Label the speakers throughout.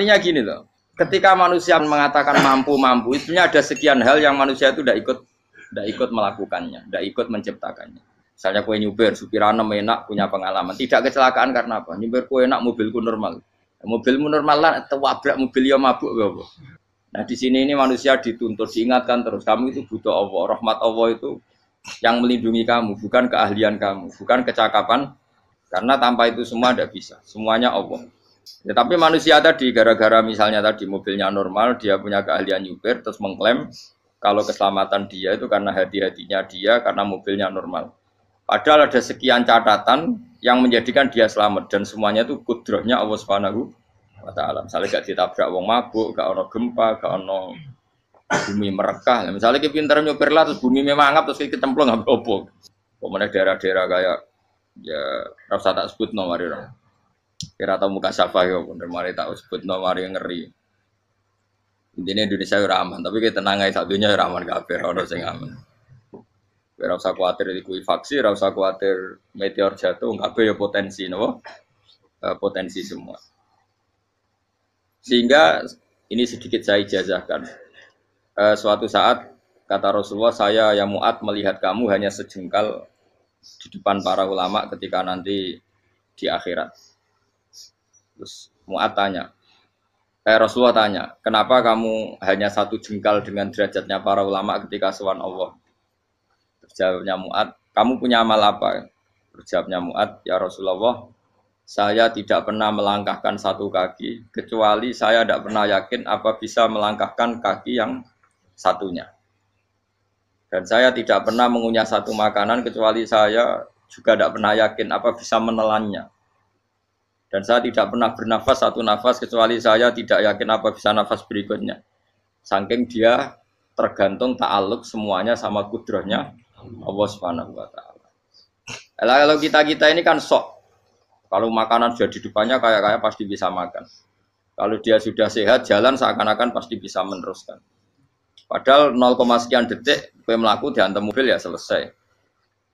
Speaker 1: Artinya gini loh, ketika manusia mengatakan mampu-mampu, itu ada sekian hal yang manusia itu tidak ikut tidak ikut melakukannya, tidak ikut menciptakannya. Misalnya kue nyuber, supir anem enak, punya pengalaman. Tidak kecelakaan karena apa? Nyuber kue enak, mobilku normal. Mobilmu normal lah, wabrak mobil ya mabuk. Bapak. Nah di sini ini manusia dituntut, diingatkan terus. Kamu itu butuh Allah, rahmat Allah itu yang melindungi kamu, bukan keahlian kamu, bukan kecakapan. Karena tanpa itu semua tidak bisa, semuanya Allah. Ya, tapi manusia tadi gara-gara misalnya tadi mobilnya normal, dia punya keahlian nyupir terus mengklaim kalau keselamatan dia itu karena hati-hatinya dia karena mobilnya normal. Padahal ada sekian catatan yang menjadikan dia selamat dan semuanya itu kudrohnya Allah Subhanahu wa taala. Misalnya gak ditabrak wong mabuk, gak ono gempa, gak ono bumi merekah. Misalnya kita pintar nyopir lah, terus bumi memang terus kita cemplung nggak opo. Pokoknya daerah-daerah kayak ya rasa tak sebut nomor orang. Kira tau muka safa yo ya, pun mari tak sebut no yang ngeri. Intinya Indonesia ya ora aman, tapi kita tenang aja satunya ya ramah aman fair orang sing aman. kira usah dikui vaksin kira usah khawatir meteor jatuh, nggak ya potensi nopo? Eh, potensi semua. Sehingga ini sedikit saya ijazahkan. Eh, suatu saat kata Rasulullah, saya yang muat melihat kamu hanya sejengkal di depan para ulama ketika nanti di akhirat. Terus Mu'ad tanya, eh, Rasulullah tanya, kenapa kamu hanya satu jengkal dengan derajatnya para ulama ketika suan Allah? Terus jawabnya Mu'ad, kamu punya amal apa? Terus jawabnya Mu'ad, ya Rasulullah, saya tidak pernah melangkahkan satu kaki, kecuali saya tidak pernah yakin apa bisa melangkahkan kaki yang satunya. Dan saya tidak pernah mengunyah satu makanan, kecuali saya juga tidak pernah yakin apa bisa menelannya. Dan saya tidak pernah bernafas satu nafas kecuali saya tidak yakin apa bisa nafas berikutnya. Saking dia tergantung ta'aluk semuanya sama kudrohnya Allah Subhanahu wa taala. Kalau kita-kita ini kan sok. Kalau makanan sudah di depannya kayak kayak pasti bisa makan. Kalau dia sudah sehat jalan seakan-akan pasti bisa meneruskan. Padahal 0, sekian detik pemelaku melaku dihantam mobil ya selesai.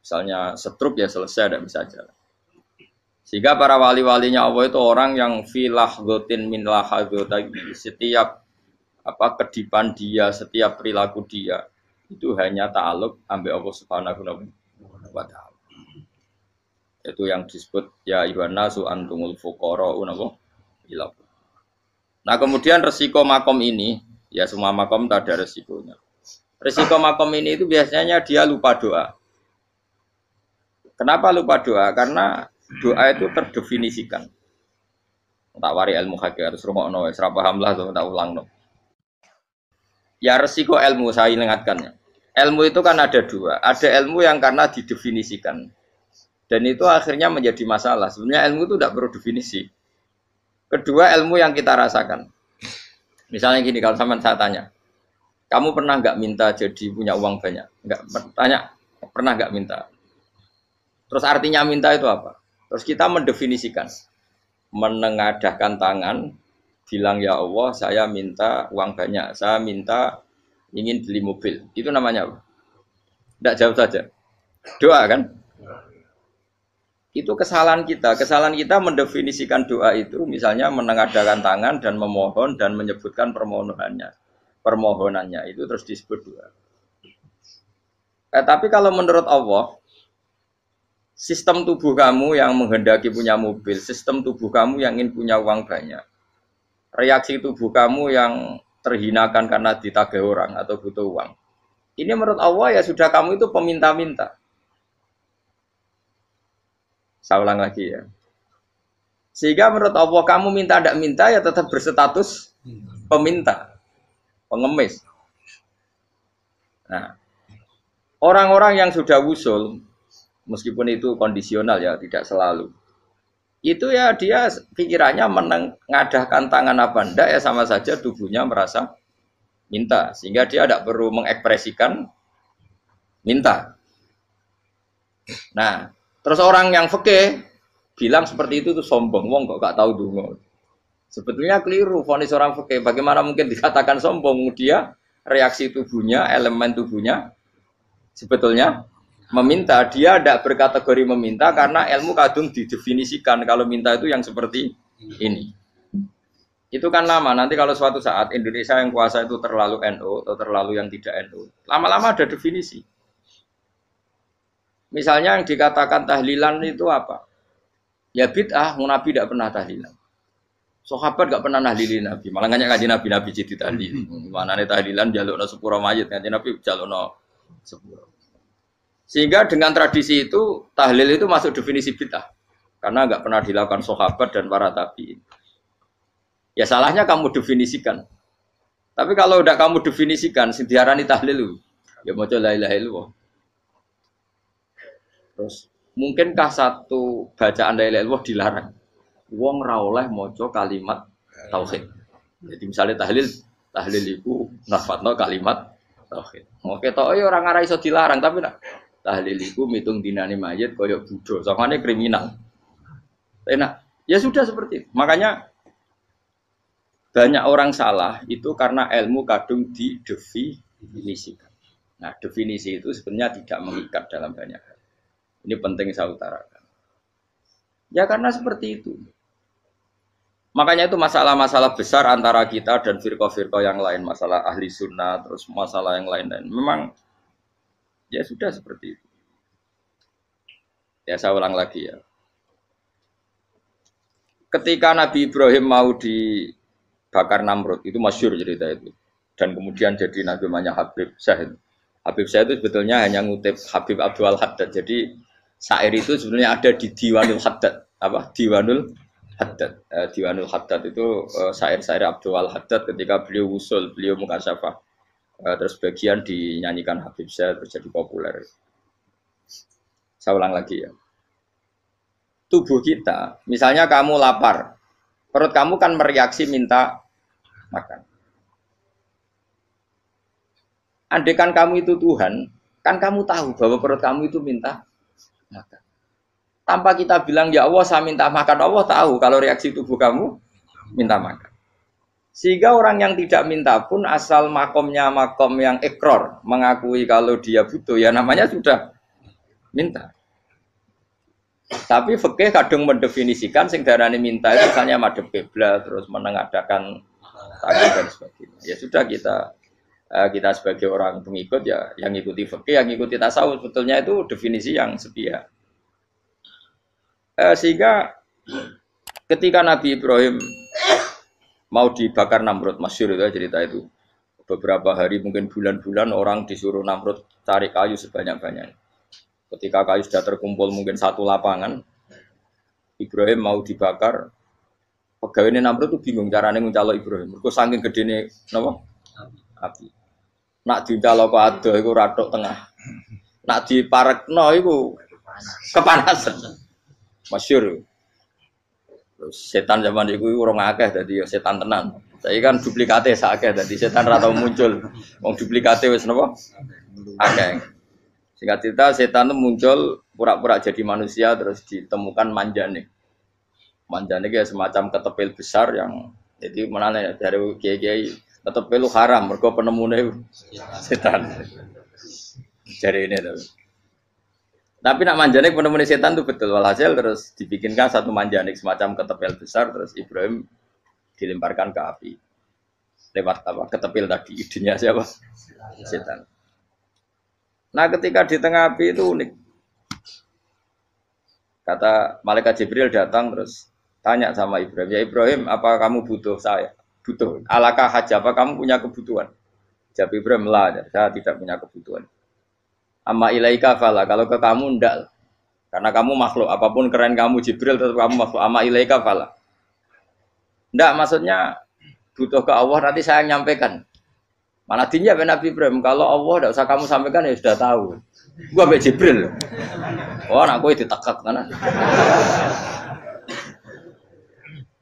Speaker 1: Misalnya setrup ya selesai tidak bisa jalan. Sehingga para wali-walinya Allah itu orang yang filah gotin min Setiap apa kedipan dia, setiap perilaku dia itu hanya ta'aluk ambil Allah subhanahu wa ta'ala. Itu yang disebut ya iwana su fukoro Nah kemudian resiko makom ini, ya semua makom tak ada resikonya. Resiko makom ini itu biasanya dia lupa doa. Kenapa lupa doa? Karena doa itu terdefinisikan. Tak wari ilmu hakikat harus rumah no, serap paham lah, tak ulang no. Ya resiko ilmu saya ingatkannya. Ilmu itu kan ada dua, ada ilmu yang karena didefinisikan dan itu akhirnya menjadi masalah. Sebenarnya ilmu itu tidak perlu definisi. Kedua ilmu yang kita rasakan. Misalnya gini kalau sama saya tanya, kamu pernah nggak minta jadi punya uang banyak? Nggak bertanya, pernah nggak minta? Terus artinya minta itu apa? Terus kita mendefinisikan, menengadahkan tangan, bilang ya Allah, saya minta uang banyak, saya minta ingin beli mobil. Itu namanya apa? Tidak jauh saja. Doa kan? Itu kesalahan kita. Kesalahan kita mendefinisikan doa itu, misalnya menengadahkan tangan dan memohon dan menyebutkan permohonannya. Permohonannya itu terus disebut doa. Eh, tapi kalau menurut Allah, sistem tubuh kamu yang menghendaki punya mobil, sistem tubuh kamu yang ingin punya uang banyak, reaksi tubuh kamu yang terhinakan karena ditagih orang atau butuh uang. Ini menurut Allah ya sudah kamu itu peminta-minta. Saya ulang lagi ya. Sehingga menurut Allah kamu minta tidak minta ya tetap berstatus peminta, pengemis. Nah, orang-orang yang sudah usul, meskipun itu kondisional ya tidak selalu itu ya dia pikirannya menengadahkan tangan apa ndak ya sama saja tubuhnya merasa minta sehingga dia tidak perlu mengekspresikan minta nah terus orang yang fakih bilang seperti itu tuh sombong wong kok gak tahu dulu. sebetulnya keliru vonis orang fakih bagaimana mungkin dikatakan sombong dia reaksi tubuhnya elemen tubuhnya sebetulnya meminta dia tidak berkategori meminta karena ilmu kadung didefinisikan kalau minta itu yang seperti ini itu kan lama nanti kalau suatu saat Indonesia yang kuasa itu terlalu NU NO, atau terlalu yang tidak NU NO, lama-lama ada definisi misalnya yang dikatakan tahlilan itu apa ya bid'ah nabi tidak pernah tahlilan sahabat tidak pernah nahlilin nabi malah nggak ngaji nabi nabi jadi tahlil hmm. mana nih tahlilan jalur sepuro mayit nanti nabi jalur sepuro sehingga dengan tradisi itu tahlil itu masuk definisi bid'ah karena nggak pernah dilakukan sahabat dan para tabiin. Ya salahnya kamu definisikan. Tapi kalau udah kamu definisikan, sintiarani tahlil ya mau la ilaha illallah. Terus mungkinkah satu bacaan la ilaha illallah dilarang? Wong ra oleh maca kalimat tauhid. Jadi misalnya tahlil, tahlil iku nafadno kalimat tauhid. Mau ketok iya, orang ora iso dilarang, tapi nak tahlil itu mitung dinani mayit koyok budo. soalnya kriminal. Enak. Ya sudah seperti itu. Makanya banyak orang salah itu karena ilmu kadung di didefinisikan. Nah, definisi itu sebenarnya tidak mengikat dalam banyak hal. Ini penting saya utarakan. Ya karena seperti itu. Makanya itu masalah-masalah besar antara kita dan firqa-firqa yang lain, masalah ahli sunnah, terus masalah yang lain-lain. Memang Ya sudah seperti itu. Ya saya ulang lagi ya. Ketika Nabi Ibrahim mau dibakar Namrud, itu masyur cerita itu. Dan kemudian jadi Nabi namanya Habib Syah. Habib Syah itu sebetulnya hanya ngutip Habib Abdul Haddad. Jadi syair itu sebenarnya ada di Diwanul Haddad. Apa? Diwanul Haddad. Eh, Diwanul Haddad itu eh, syair-syair Abdul Haddad ketika beliau usul, beliau mukasyafah. Eh, terus bagian dinyanyikan Habib Zaid terjadi populer. Saya ulang lagi ya. Tubuh kita, misalnya kamu lapar, perut kamu kan mereaksi minta makan. Andekan kamu itu Tuhan, kan kamu tahu bahwa perut kamu itu minta makan. Tanpa kita bilang ya Allah saya minta makan, Allah tahu kalau reaksi tubuh kamu minta makan. Sehingga orang yang tidak minta pun asal makomnya makom yang ekor mengakui kalau dia butuh ya namanya sudah minta. Tapi fakih kadung mendefinisikan sing darani minta itu misalnya madep bebla terus menengadakan tadi dan sebagainya. Ya sudah kita eh, kita sebagai orang pengikut ya yang ikuti fakih yang ikuti tasawuf sebetulnya itu definisi yang sepia eh, sehingga ketika Nabi Ibrahim mau dibakar Namrud masyur itu ya, cerita itu beberapa hari mungkin bulan-bulan orang disuruh Namrud cari kayu sebanyak-banyak ketika kayu sudah terkumpul mungkin satu lapangan Ibrahim mau dibakar pegawai ini Namrud tuh bingung caranya nguncalo Ibrahim mereka saking gede nih nama api nak diuncalo ke ada itu radok tengah nak no itu kepanasan masyur setan zaman itu orang akeh jadi ya setan tenan. Saya kan duplikate sakeh jadi setan rata muncul. Wong duplikate wes nopo Akeh. Singkat cerita setan muncul pura-pura jadi manusia terus ditemukan manjane. Manjane kayak semacam ketepil besar yang jadi mana ya dari kiai-kiai ketepil haram mereka penemune setan. Jadi ini tapi. Tapi nak manjanik penemu setan itu betul walhasil terus dibikinkan satu manjanik semacam ketepel besar terus Ibrahim dilemparkan ke api lewat apa ketepil tadi idenya siapa setan. Nah ketika di tengah api itu unik kata malaikat Jibril datang terus tanya sama Ibrahim ya Ibrahim apa kamu butuh saya butuh alakah hajat apa kamu punya kebutuhan Jadi Ibrahim lah saya tidak punya kebutuhan Amma ilaika fala. Kalau ke kamu ndak. Karena kamu makhluk, apapun keren kamu Jibril tetap kamu makhluk. Amma ilaika fala. Ndak maksudnya butuh ke Allah nanti saya nyampaikan. Manatinya dinya Nabi Ibrahim, kalau Allah ndak usah kamu sampaikan ya sudah tahu. Gua ambek Jibril. Oh, anak gue ditekak kan.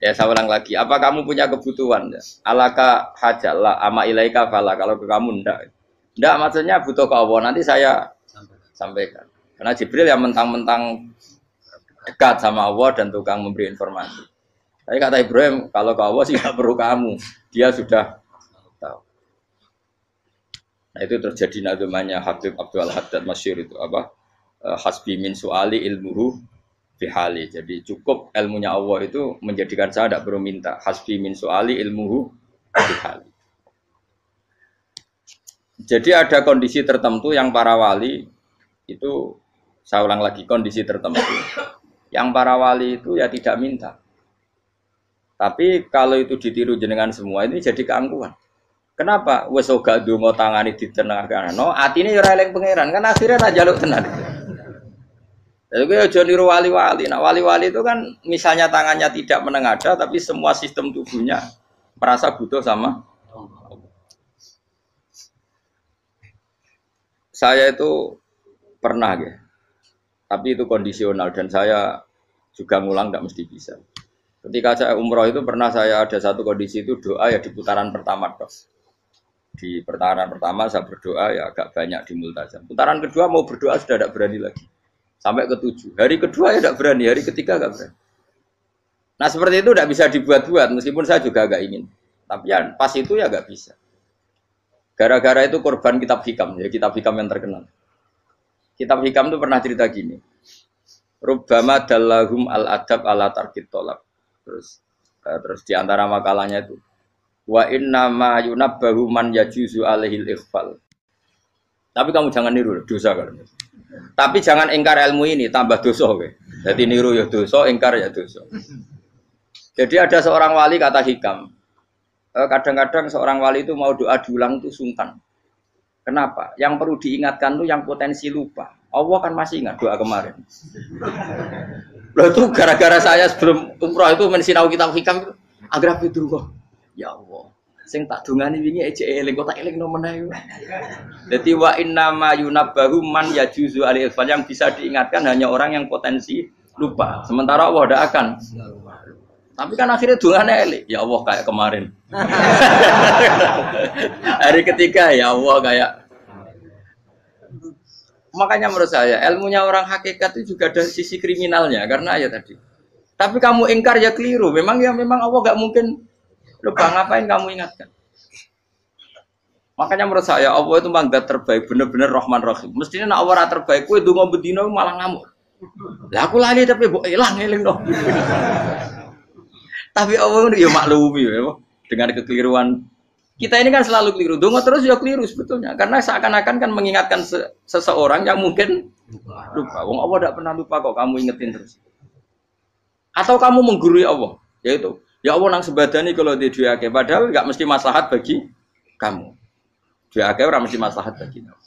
Speaker 1: Ya saya ulang lagi, apa kamu punya kebutuhan? Alaka hajalah ama ilaika fala kalau ke kamu ndak. Ndak maksudnya butuh ke Allah. Nanti saya sampaikan. Karena Jibril yang mentang-mentang dekat sama Allah dan tukang memberi informasi. Tapi kata Ibrahim, kalau ke Allah sih nggak perlu kamu, dia sudah tahu. Nah itu terjadi namanya Habib Abdul Haddad Masyur itu apa? Eh, hasbi min su'ali ilmuhu bihali. Jadi cukup ilmunya Allah itu menjadikan saya tidak perlu minta. Hasbi min su'ali ilmuhu bihali. Jadi ada kondisi tertentu yang para wali itu saya ulang lagi kondisi tertentu. Yang para wali itu ya tidak minta. Tapi kalau itu ditiru jenengan semua ini jadi keangkuhan. Kenapa? Wes oga tangani tangane ditenangkan. No, ati ini ora pangeran kan akhirnya tak jaluk tenar ya, Jadi gue jadi wali-wali. Nah wali-wali itu kan misalnya tangannya tidak menengada tapi semua sistem tubuhnya merasa butuh sama. Saya itu Pernah ya. Tapi itu kondisional dan saya juga ngulang tidak mesti bisa. Ketika saya umroh itu pernah saya ada satu kondisi itu doa ya di putaran pertama dos. Di putaran pertama saya berdoa ya agak banyak di multazam. Putaran kedua mau berdoa sudah tidak berani lagi. Sampai ketujuh. Hari kedua ya tidak berani, hari ketiga nggak berani. Nah seperti itu tidak bisa dibuat-buat meskipun saya juga agak ingin. Tapi ya pas itu ya nggak bisa. Gara-gara itu korban kitab hikam, ya kitab hikam yang terkenal. Kitab Hikam itu pernah cerita gini. Rubama dalahum al adab ala tarkit tolak. Terus uh, terus di antara makalahnya itu wa inna ma yunabbahu man yajuzu alaihil ikhfal. Tapi kamu jangan niru dosa kalau. Tapi jangan ingkar ilmu ini tambah dosa kowe. Jadi niru ya dosa, ingkar ya dosa. Jadi ada seorang wali kata Hikam. Eh, kadang-kadang seorang wali itu mau doa diulang itu sungkan. Kenapa? Yang perlu diingatkan tuh yang potensi lupa. Allah kan masih ingat doa kemarin. Loh itu gara-gara saya sebelum umroh itu mensinau kita hikam agar aku itu kok. Ya Allah. Sing tak dungani wingi ECE eling kok tak eling no ae. Jadi wa innama yunabbahu man yajuzu alil yang bisa diingatkan hanya orang yang potensi lupa. Sementara Allah tidak akan. Tapi kan akhirnya dolan elik. Ya Allah kayak kemarin. Hari ketiga ya Allah kayak Makanya menurut saya ilmunya orang hakikat itu juga ada sisi kriminalnya karena ya tadi. Tapi kamu ingkar ya keliru. Memang ya memang Allah gak mungkin lupa ngapain kamu ingatkan. Makanya menurut saya Allah itu bangga terbaik bener-bener Rahman Rahim. Mestinya nak Allah terbaik kue dungo bedino malah ngamuk. Lah aku lali tapi bu hilang hilang dong. Tapi Allah itu ya maklumi ya, dengan kekeliruan kita ini kan selalu keliru. Dongo terus ya keliru sebetulnya. Karena seakan-akan kan mengingatkan se seseorang yang mungkin lupa. Wong Allah tidak pernah lupa kok kamu ingetin terus. Atau kamu menggurui Allah, yaitu ya Allah nang sebadani kalau di dua padahal nggak mesti maslahat bagi kamu. Diake orang mesti maslahat bagi kamu.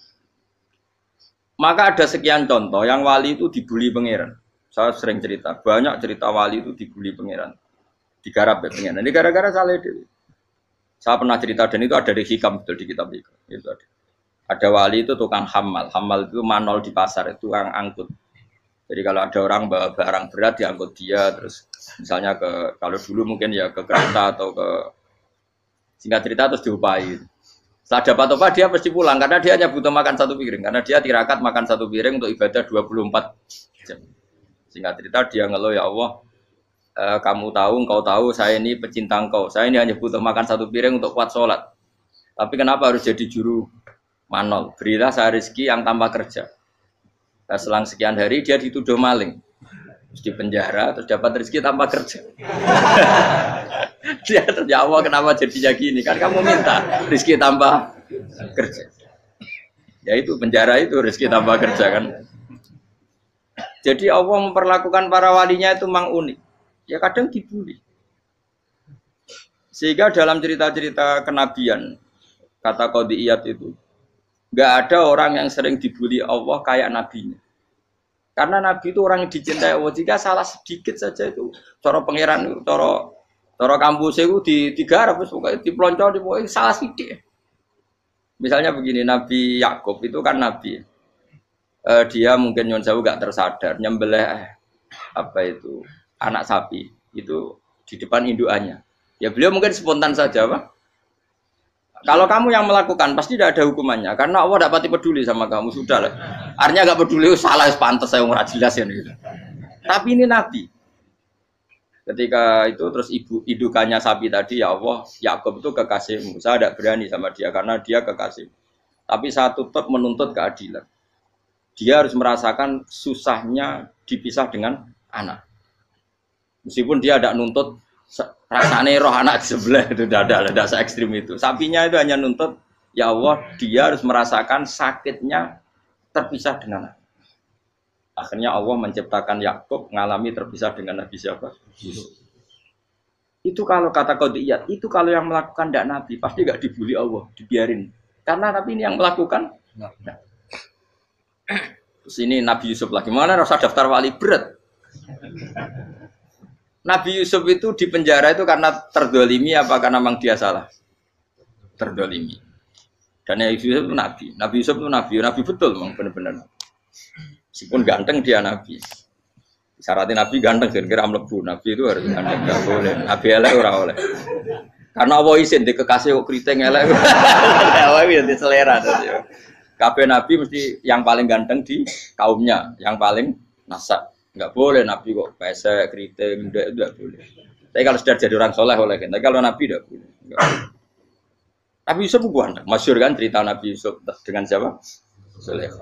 Speaker 1: Maka ada sekian contoh yang wali itu dibully pangeran. Saya sering cerita, banyak cerita wali itu dibully pangeran digarap ya pengen. Ini gara-gara salah itu. Saya pernah cerita dan itu ada di hikam betul di kitab itu. itu ada. ada wali itu tukang hamal, hamal itu manol di pasar, itu tukang angkut. Jadi kalau ada orang bawa barang berat diangkut dia, terus misalnya ke kalau dulu mungkin ya ke kereta atau ke singkat cerita terus diupayin. Setelah dapat apa dia pasti pulang karena dia hanya butuh makan satu piring karena dia tirakat makan satu piring untuk ibadah 24 jam. Singkat cerita dia ngeluh ya Allah, Eh, kamu tahu, engkau tahu, saya ini pecinta engkau. Saya ini hanya butuh makan satu piring untuk kuat sholat. Tapi kenapa harus jadi juru manol? Berilah saya rezeki yang tanpa kerja. Nah, selang sekian hari dia dituduh maling. Terus di penjara, terus dapat rezeki tanpa kerja. dia terjawab ya kenapa jadi jadinya ini? Karena kamu minta rezeki tanpa kerja. Ya itu penjara itu rezeki tanpa kerja kan. Jadi Allah memperlakukan para walinya itu memang unik ya kadang dibully. Sehingga dalam cerita-cerita kenabian, kata Qadiyat itu, nggak ada orang yang sering dibully Allah kayak nabinya. Karena nabi itu orang yang dicintai Allah. Jika salah sedikit saja itu, coro pangeran, coro coro kampus itu di tiga ratus pokoknya di di pokoknya salah sedikit. Misalnya begini, Nabi Yakub itu kan nabi. Eh, dia mungkin nyonya juga gak tersadar, nyembelih eh, apa itu anak sapi itu di depan induannya. Ya beliau mungkin spontan saja, Pak. Kalau kamu yang melakukan pasti tidak ada hukumannya karena Allah tidak peduli sama kamu sudah lah. Artinya nggak peduli oh, salah pantas saya nggak jelas ya gitu. Tapi ini Nabi. Ketika itu terus ibu idukannya sapi tadi ya Allah Yakub itu kekasihmu. Saya tidak berani sama dia karena dia kekasih. Tapi saya tetap menuntut keadilan. Dia harus merasakan susahnya dipisah dengan anak. Meskipun dia tidak nuntut rasane roh anak sebelah itu tidak ada se ekstrim itu. Sapinya itu hanya nuntut ya Allah dia harus merasakan sakitnya terpisah dengan anak. Akhirnya Allah menciptakan Yakub mengalami terpisah dengan Nabi siapa? Itu kalau kata kodiyat, itu kalau yang melakukan tidak Nabi pasti nggak dibully Allah, dibiarin. Karena Nabi ini yang melakukan. Nah. Terus ini Nabi Yusuf lagi. Mana rasa daftar wali berat? Nabi Yusuf itu di penjara itu karena terdolimi apa karena memang dia salah? Terdolimi. Dan Nabi Yusuf itu Nabi. Nabi Yusuf itu Nabi. Nabi betul memang benar-benar. Meskipun ganteng dia Nabi. Syaratnya Nabi ganteng, kira-kira amlebu. Nabi itu harus ganteng, gak boleh. Nabi elek ora oleh. Karena Allah izin, di kekasih kok keriting elek. Allah ya di selera. Ya. Kabeh Nabi mesti yang paling ganteng di kaumnya. Yang paling nasab Enggak boleh Nabi kok pesek, keriting, enggak, enggak boleh. Tapi kalau sudah jadi orang soleh oleh kita, kalau Nabi enggak boleh. Enggak Nabi Yusuf bukan, masyur kan cerita Nabi Yusuf dengan siapa? Soleh.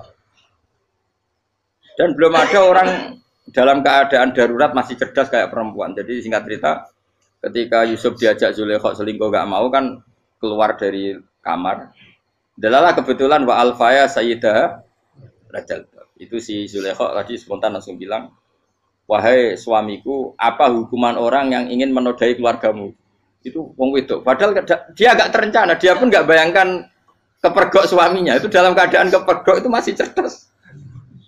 Speaker 1: Dan belum ada orang dalam keadaan darurat masih cerdas kayak perempuan. Jadi singkat cerita, ketika Yusuf diajak Zulaikha selingkuh gak mau kan keluar dari kamar. Delala kebetulan wa alfaya sayyidah rajal. Itu si Zulaikha tadi spontan langsung bilang, wahai suamiku, apa hukuman orang yang ingin menodai keluargamu? Itu wong wedok. Padahal dia agak terencana, dia pun nggak bayangkan kepergok suaminya. Itu dalam keadaan kepergok itu masih cerdas.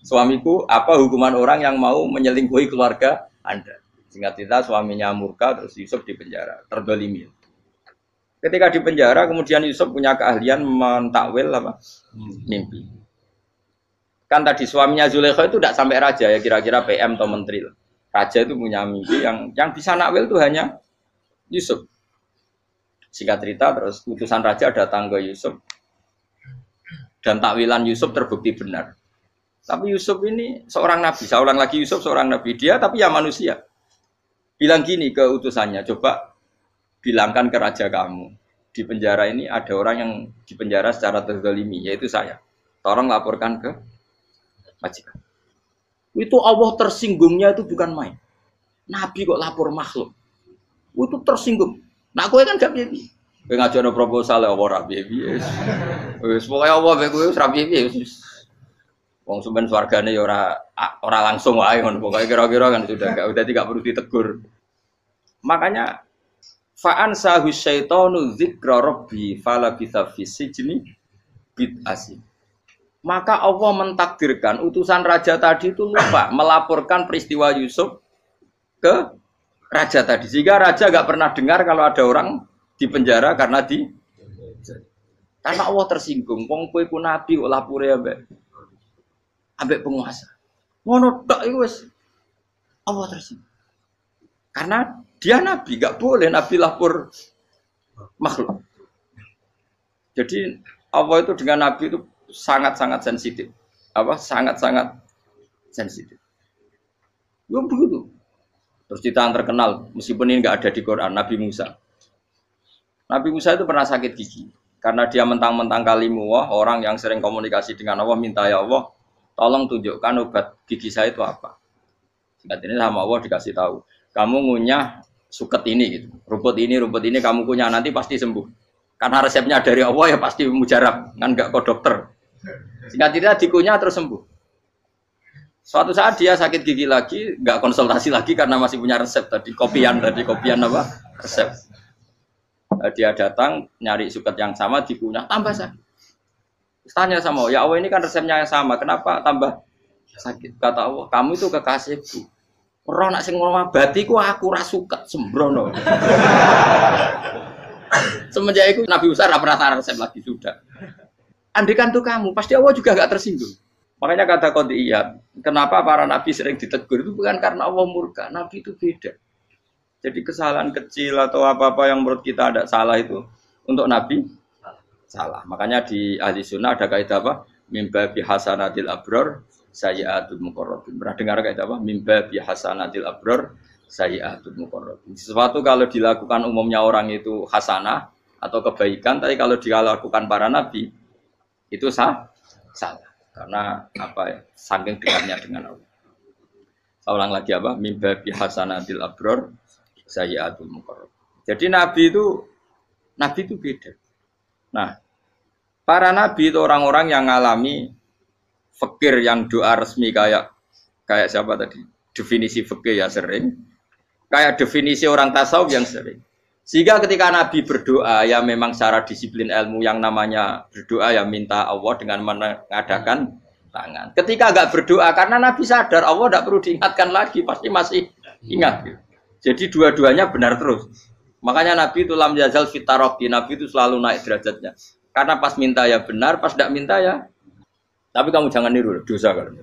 Speaker 1: Suamiku, apa hukuman orang yang mau menyelingkuhi keluarga Anda? Sehingga cerita suaminya murka terus Yusuf di penjara, terdolimi. Ketika di penjara kemudian Yusuf punya keahlian mentakwil apa? Hmm. Mimpi kan tadi suaminya Zulekho itu tidak sampai raja ya kira-kira PM atau menteri lah. Raja itu punya mimpi yang yang bisa nakwil itu hanya Yusuf. Singkat cerita terus utusan raja datang ke Yusuf dan takwilan Yusuf terbukti benar. Tapi Yusuf ini seorang nabi, seorang lagi Yusuf seorang nabi dia tapi ya manusia. Bilang gini ke utusannya, coba bilangkan ke raja kamu di penjara ini ada orang yang di penjara secara terzalimi yaitu saya. Tolong laporkan ke majikan. Itu Allah tersinggungnya itu bukan main. Nabi kok lapor makhluk. Itu tersinggung. Nah, aku kan gak piye-piye. Kowe ngajono proposal ya Allah piye-piye. Wis pokoke Allah mek kowe wis ra Wong sumben swargane ya ora ora langsung wae ngono. Pokoke kira-kira kan sudah gak udah tidak perlu ditegur. Makanya fa'an sahu syaitonu dzikra rabbi fala bisa fi bid asim. Maka Allah mentakdirkan utusan raja tadi itu lupa melaporkan peristiwa Yusuf ke raja tadi. Sehingga raja gak pernah dengar kalau ada orang di penjara karena di karena Allah tersinggung. Wong kowe ku nabi kok lapure ambek ambek penguasa. Ngono tok iku wis Allah tersinggung. Karena dia nabi, gak boleh nabi lapor makhluk. Jadi Allah itu dengan nabi itu sangat-sangat sensitif. Apa? Sangat-sangat sensitif. Ya begitu. Terus cerita yang terkenal, meskipun ini nggak ada di Quran, Nabi Musa. Nabi Musa itu pernah sakit gigi karena dia mentang-mentang kalimu wah orang yang sering komunikasi dengan Allah minta ya Allah tolong tunjukkan obat gigi saya itu apa singkat ini sama Allah dikasih tahu kamu ngunyah suket ini gitu rumput ini rumput ini kamu kunyah nanti pasti sembuh karena resepnya dari Allah ya pasti mujarab kan nggak kok dokter Singkat cerita dikunyah terus sembuh. Suatu saat dia sakit gigi lagi, nggak konsultasi lagi karena masih punya resep tadi kopian tadi kopian apa resep. Nah, dia datang nyari suket yang sama dikunyah tambah sakit. tanya sama ya Allah ini kan resepnya yang sama, kenapa tambah sakit? Kata Allah, kamu itu kekasihku. Roh nak sing batiku aku suket sembrono. Semenjak itu Nabi Musa pernah resep lagi sudah andikan tuh kamu, pasti Allah juga gak tersinggung. Makanya kata kau iya, kenapa para nabi sering ditegur itu bukan karena Allah murka, nabi itu beda. Jadi kesalahan kecil atau apa-apa yang menurut kita ada salah itu untuk nabi salah. Makanya di ahli sunnah ada kaidah apa? Mimba bihasanatil abror sayyatul muqarrabin. Pernah dengar kaidah apa? Mimba bihasanatil abror sayyatul muqarrabin. Sesuatu kalau dilakukan umumnya orang itu hasanah atau kebaikan, tapi kalau dilakukan para nabi itu sah salah karena apa ya saking dekatnya dengan Allah saya ulang lagi apa mimba bihasanatil abror sayyatul mukarrab jadi nabi itu nabi itu beda nah para nabi itu orang-orang yang mengalami fakir yang doa resmi kayak kayak siapa tadi definisi fakir ya sering kayak definisi orang tasawuf yang sering sehingga ketika Nabi berdoa ya memang secara disiplin ilmu yang namanya berdoa ya minta Allah dengan mengadakan tangan. Ketika nggak berdoa karena Nabi sadar Allah tidak perlu diingatkan lagi pasti masih ingat. Jadi dua-duanya benar terus. Makanya Nabi itu lam yazal fitarobi Nabi itu selalu naik derajatnya. Karena pas minta ya benar, pas tidak minta ya. Tapi kamu jangan niru dosa kalau.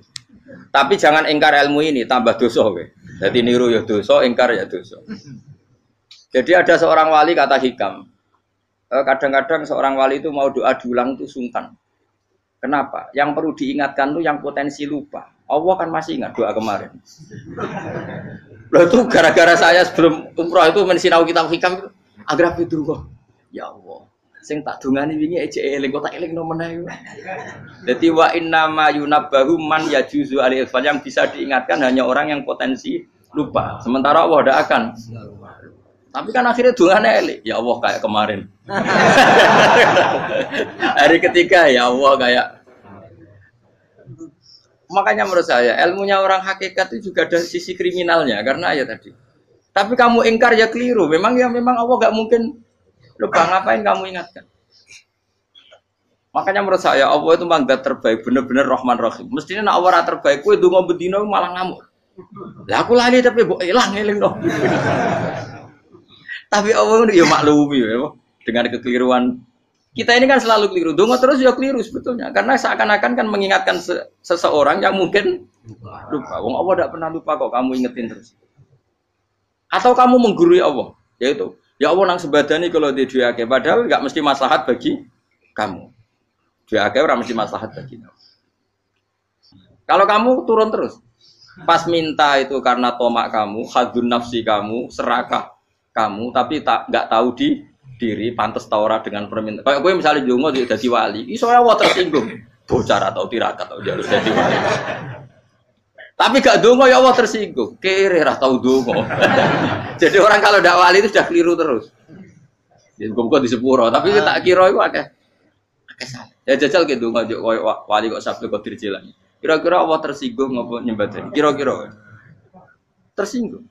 Speaker 1: Tapi jangan engkar ilmu ini tambah dosa. Jadi niru ya dosa, engkar ya dosa. Jadi ada seorang wali kata hikam. Eh, kadang-kadang seorang wali itu mau doa diulang itu sungkan. Kenapa? Yang perlu diingatkan tuh yang potensi lupa. Allah kan masih ingat doa kemarin. Loh itu gara-gara saya sebelum umroh itu mensinau kitab hikam agar itu Ya Allah sing tak dungani wingi eje eling kok tak eling nomen ae. Dadi wa innama yunabbahu man yajuzu alil yang bisa diingatkan hanya orang yang potensi lupa. Sementara Allah tidak akan tapi kan akhirnya dolan elik. Ya Allah kayak kemarin. Hari ketiga ya Allah kayak Makanya menurut saya ilmunya orang hakikat itu juga ada sisi kriminalnya karena ya tadi. Tapi kamu ingkar ya keliru. Memang ya memang Allah gak mungkin lupa ngapain kamu ingatkan. Makanya menurut saya Allah itu memang gak terbaik bener-bener Rahman Rahim. Mestinya nak Allah terbaik kue dungo bedino malah ngamuk. Lah aku lali tapi bu elang eling dong. Tapi Allah ya maklumi ya. Dengan kekeliruan kita ini kan selalu keliru. dongo terus ya keliru sebetulnya. Karena seakan-akan kan mengingatkan se seseorang yang mungkin lupa. Wong Allah tidak pernah lupa kok kamu ingetin terus. Atau kamu menggurui Allah, yaitu ya Allah nang sebadani kalau di duake padahal nggak mesti maslahat bagi kamu. ke orang mesti maslahat bagi kamu. Kalau kamu turun terus, pas minta itu karena tomak kamu, hadun nafsi kamu, serakah kamu tapi tak nggak tahu di diri pantas taura dengan permintaan kayak gue misalnya jumbo jadi wali ini soalnya water tersinggung bocah atau tidak atau jalur jadi wali tapi gak dungo ya Allah tersinggung kiri rah tau dungo, jadi orang kalau tidak wali itu sudah keliru terus ya gue bukan di sepuro tapi kita ah. kira itu akeh salah ya jajal gitu dungo jok wali kok sabtu kok dirjilani kira-kira Allah tersinggung ngapa nyembah kira-kira tersinggung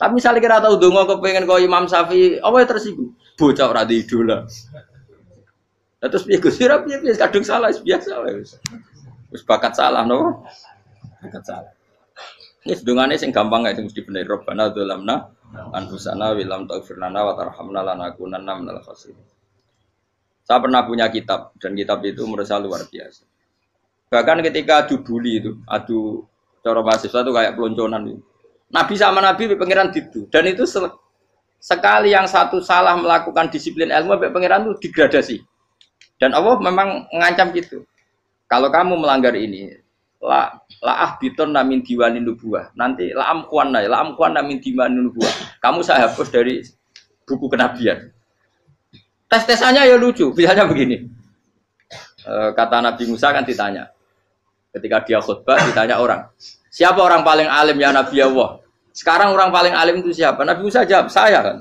Speaker 1: tapi misalnya kira tahu aku pengen kau Imam Safi, apa ya tersinggung? Bocah ora di idola. terus piye Gus Fira piye piye kadung salah biasa wae wis. Wis bakat salah no. Bakat salah. Ini sedungannya sing gampang kayak mesti bener Robbana dzalamna anfusana wilam taghfir lana wa tarhamna lanakunanna minal Saya pernah punya kitab dan kitab itu menurut saya luar biasa. Bahkan ketika adu bully itu, adu cara mahasiswa itu kayak pelonconan itu Nabi sama Nabi pangeran itu dan itu sekali yang satu salah melakukan disiplin ilmu sampai pangeran itu digradasi, Dan Allah memang mengancam gitu. Kalau kamu melanggar ini, la laah biton namin diwanin nubuah. Nanti laam nai, laam kuan namin diwanin nubuah. Kamu saya hapus dari buku kenabian. Tes-tesannya ya lucu, biasanya begini. E, kata Nabi Musa kan ditanya. Ketika dia khutbah ditanya orang, Siapa orang paling alim ya Nabi Allah? Sekarang orang paling alim itu siapa? Nabi Musa jawab, saya kan.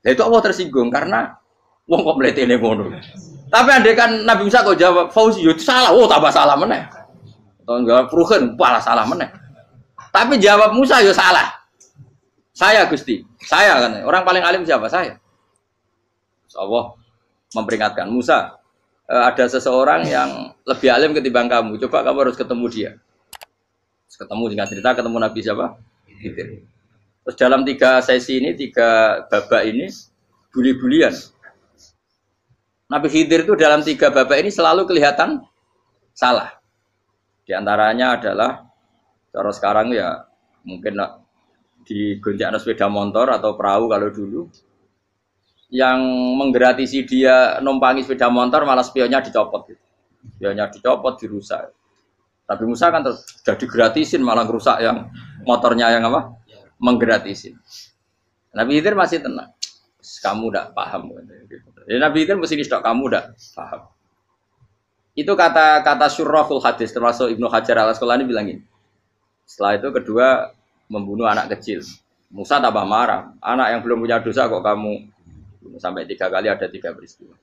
Speaker 1: Nah, itu Allah tersinggung karena wong kok mlete ini ngono. Tapi andai kan Nabi Musa kok jawab Fauzi itu ya salah, oh tambah salah meneh. Atau enggak Pruhen, pala salah meneh. Tapi jawab Musa ya salah. Saya Gusti, saya kan. Orang paling alim siapa? Saya. Allah memperingatkan Musa, eh, ada seseorang yang lebih alim ketimbang kamu. Coba kamu harus ketemu dia ketemu dengan cerita ketemu Nabi siapa? Khidir. Terus dalam tiga sesi ini, tiga babak ini, buli-bulian. Nabi Khidir itu dalam tiga babak ini selalu kelihatan salah. Di antaranya adalah, cara sekarang ya mungkin di gonjak sepeda motor atau perahu kalau dulu, yang menggratisi dia numpangi sepeda motor malah spionnya dicopot. Gitu. Spionnya dicopot, dirusak. Nabi Musa kan terus jadi gratisin malah rusak yang motornya yang apa? Menggratisin. Nabi Idris masih tenang. Kamu tidak paham. Gitu. Jadi Nabi Idris mesti distok kamu tidak paham. Itu kata kata surahul hadis termasuk Ibnu Hajar al Asqalani bilangin. Setelah itu kedua membunuh anak kecil. Musa tambah marah. Anak yang belum punya dosa kok kamu sampai tiga kali ada tiga peristiwa.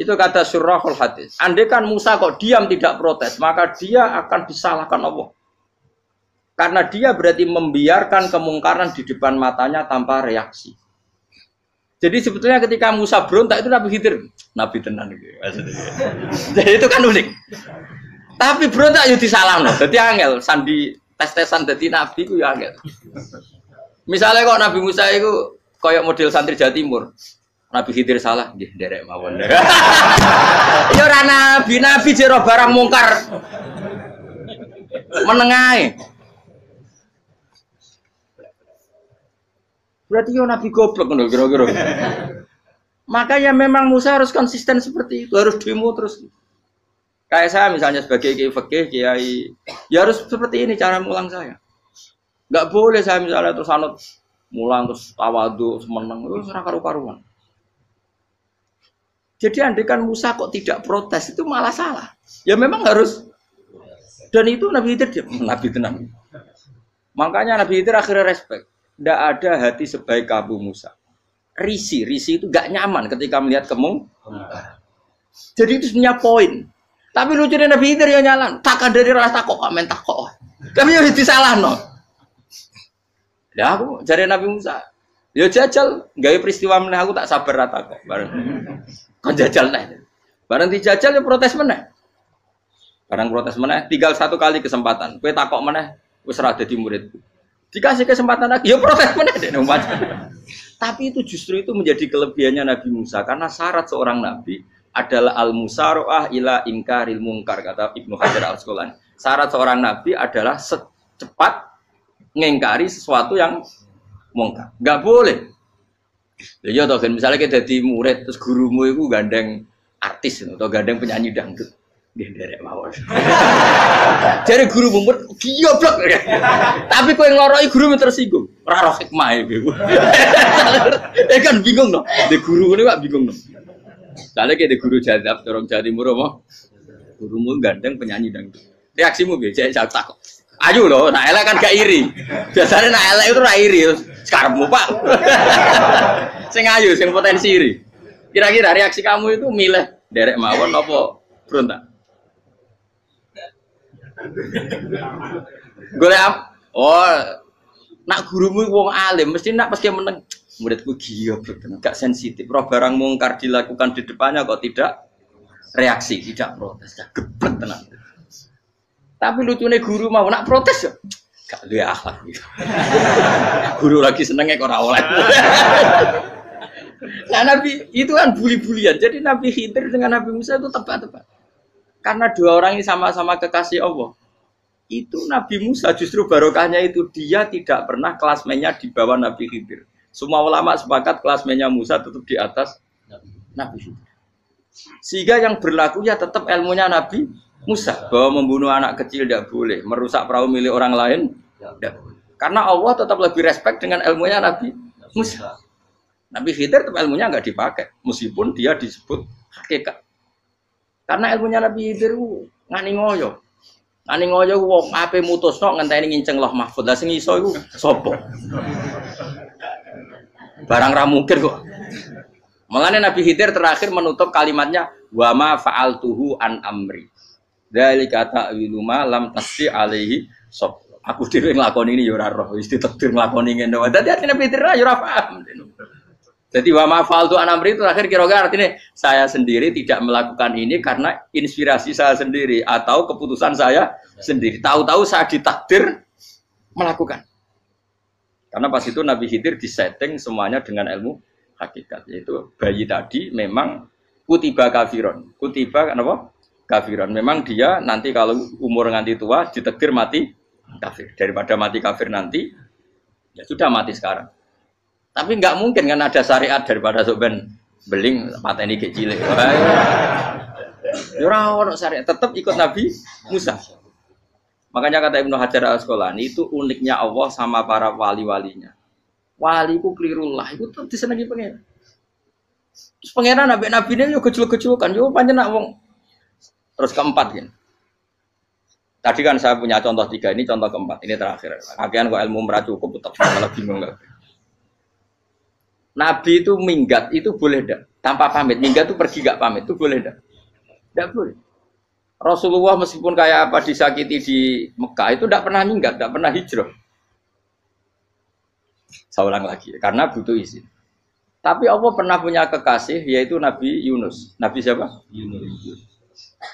Speaker 1: Itu kata surahul hadis. Andai kan Musa kok diam tidak protes, maka dia akan disalahkan Allah. Karena dia berarti membiarkan kemungkaran di depan matanya tanpa reaksi. Jadi sebetulnya ketika Musa berontak itu Nabi Khidir, Nabi tenan gitu. Jadi itu kan unik. Tapi berontak yo ya No. Jadi angel sandi tes-tesan jadi nabi itu ya angel. Misalnya kok Nabi Musa itu koyok model santri Jawa Timur. Nabi Khidir salah, nggih derek mawon. Eh. Yo ya ora nabi, nabi jero barang mungkar. menengai. Berarti yo nabi goblok ngono kira-kira. Makanya memang Musa harus konsisten seperti itu, harus demo terus. Kayak saya misalnya sebagai kiai fakih, kiai, ya harus seperti ini cara mulang saya. Gak boleh saya misalnya terus anut mulang terus tawadu, semeneng, itu serah karu-karuan. Jadi andekan Musa kok tidak protes itu malah salah. Ya memang harus. Dan itu Nabi hmm, itu Nabi tenang. Makanya Nabi itu akhirnya respect. Tidak ada hati sebaik kamu Musa. Risi, risi itu gak nyaman ketika melihat kamu. Jadi itu punya poin. Tapi lucunya Nabi Khidir yang nyalan. Tak dari rasa kok amin tak kok. Tapi harus disalah no. Ya aku cari Nabi Musa. Ya jajal, gaya peristiwa menang aku tak sabar rata kok kan jajal nih. Barang dijajal ya protes meneh. Barang protes meneh, tinggal satu kali kesempatan. Kue takok meneh wis ra di muridku. Dikasih kesempatan lagi, ya protes meneh deh Tapi itu justru itu menjadi kelebihannya Nabi Musa karena syarat seorang nabi adalah al musaroah ila ingkaril mungkar kata Ibnu Hajar al Asqalani. Syarat seorang nabi adalah secepat ngengkari sesuatu yang mungkar. Gak boleh Ya iya toh kan misalnya kita jadi murid terus gurumu itu gandeng artis gitu, atau gandeng penyanyi dangdut. Genderek mawon. Jadi guru kio goblok. Tapi yang ngloroi guru tersinggung. Ora roh hikmah ya. kowe. Eh kan bingung no. Di guru ngene kok bingung no. Sale kita guru jadab dorong jadi muro mo. Gurumu gandeng penyanyi dangdut. Reaksimu biasa Cek tak takut. Ayo loh, nak elek kan gak iri. Biasanya nak elek itu ra iri. Terus karmu pak sing ayu sing potensi ri kira-kira reaksi kamu itu milih derek mawon apa berontak golek oh nak gurumu wong alim mesti nak pasti meneng muridku gila gak sensitif roh barang mungkar dilakukan di depannya kok tidak reaksi tidak protes ya gebet tenang. tapi lucunya guru mau nak protes ya gak lu akhlak gitu. Guru lagi senengnya kok oleh. nah Nabi itu kan bully-bulian. Jadi Nabi Khidir dengan Nabi Musa itu tepat-tepat. Karena dua orang ini sama-sama kekasih Allah. Itu Nabi Musa justru barokahnya itu dia tidak pernah kelasmenya di bawah Nabi Khidir. Semua ulama sepakat kelasmenya Musa tetap di atas Nabi Khidir. Sehingga yang ya tetap ilmunya Nabi Musa bahwa membunuh anak kecil tidak boleh, merusak perahu milik orang lain tidak Karena Allah tetap lebih respect dengan ilmunya Nabi Musa. Nabi Khidir tetap ilmunya nggak dipakai, meskipun dia disebut hakikat. Karena ilmunya Nabi Khidir ngani ngoyo. Ngani ngoyo wong ape mutusno ini nginceng loh Mahfud. Lah sing iso sopok Barang ramukir kok. mengenai Nabi Khidir terakhir menutup kalimatnya wama faal tuhu an amri. Dari kata wiluma lam tasdi alaihi sob. Aku dhewe ngelakon ini yura ya isti roh, wis ditetir nglakoni ngene. Dadi atine Peter ya yura paham. Jadi wama faal fa'altu an amri itu akhir kira-kira artinya saya sendiri tidak melakukan ini karena inspirasi saya sendiri atau keputusan saya sendiri. Tahu-tahu saya ditakdir melakukan. Karena pas itu Nabi Khidir disetting semuanya dengan ilmu hakikat yaitu bayi tadi memang kutiba kafiron. Kutiba kenapa? kafiran. Memang dia nanti kalau umur nganti tua ditegir mati kafir. Daripada mati kafir nanti ya sudah mati sekarang. Tapi nggak mungkin kan ada syariat daripada soben beling mata ini ya Orang-orang syariat tetap ikut Nabi Musa. Makanya kata Ibnu Hajar Al Asqalani itu uniknya Allah sama para wali-walinya. Wali ku keliru lah, itu tetap disenangi pengen. Terus pengenan nabi nabi ini yo kecil kecil kan, yo panjang nak wong Terus keempat gini. Tadi kan saya punya contoh tiga ini contoh keempat ini terakhir. Kalian kok ilmu merah cukup tetap malah bingung nggak? Nabi itu minggat itu boleh dah tanpa pamit. Minggat itu pergi gak pamit itu boleh dah. Tidak boleh. Rasulullah meskipun kayak apa disakiti di Mekah itu tidak pernah minggat, tidak pernah hijrah. Saya ulang lagi, karena butuh izin. Tapi Allah pernah punya kekasih yaitu Nabi Yunus. Nabi siapa? Yunus.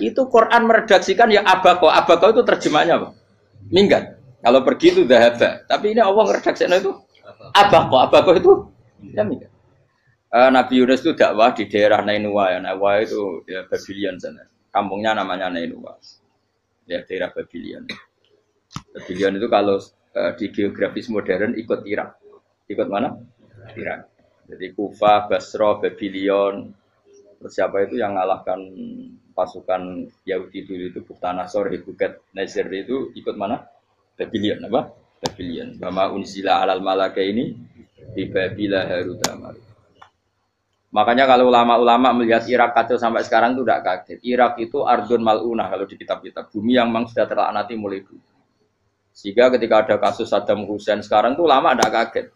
Speaker 1: Itu Quran meredaksikan ya abako. Abako itu terjemahnya apa? Minggat. Kalau pergi itu dahaba. Tapi ini Allah meredaksikan itu abako. Abako itu ya minggat. Uh, Nabi Yunus itu dakwah di daerah Nainua ya. Nainua itu ya, Babylon sana. Kampungnya namanya Nainua. Ya daerah Babylon. Babylon itu kalau uh, di geografis modern ikut Irak. Ikut mana? Irak. Jadi Kufa, Basra, Babylon. Terus siapa itu yang mengalahkan pasukan Yahudi dulu itu nasor di bukit Nasir itu ikut mana? Babilion apa? Babilion. Bama unzila alal malaka ini di Babila harudamari. Makanya kalau ulama-ulama melihat Irak kacau sampai sekarang itu tidak kaget. Irak itu Ardun Malunah kalau di kitab-kitab. Bumi yang memang sudah terlaknati mulai dulu. Sehingga ketika ada kasus Saddam Hussein sekarang itu lama tidak kaget.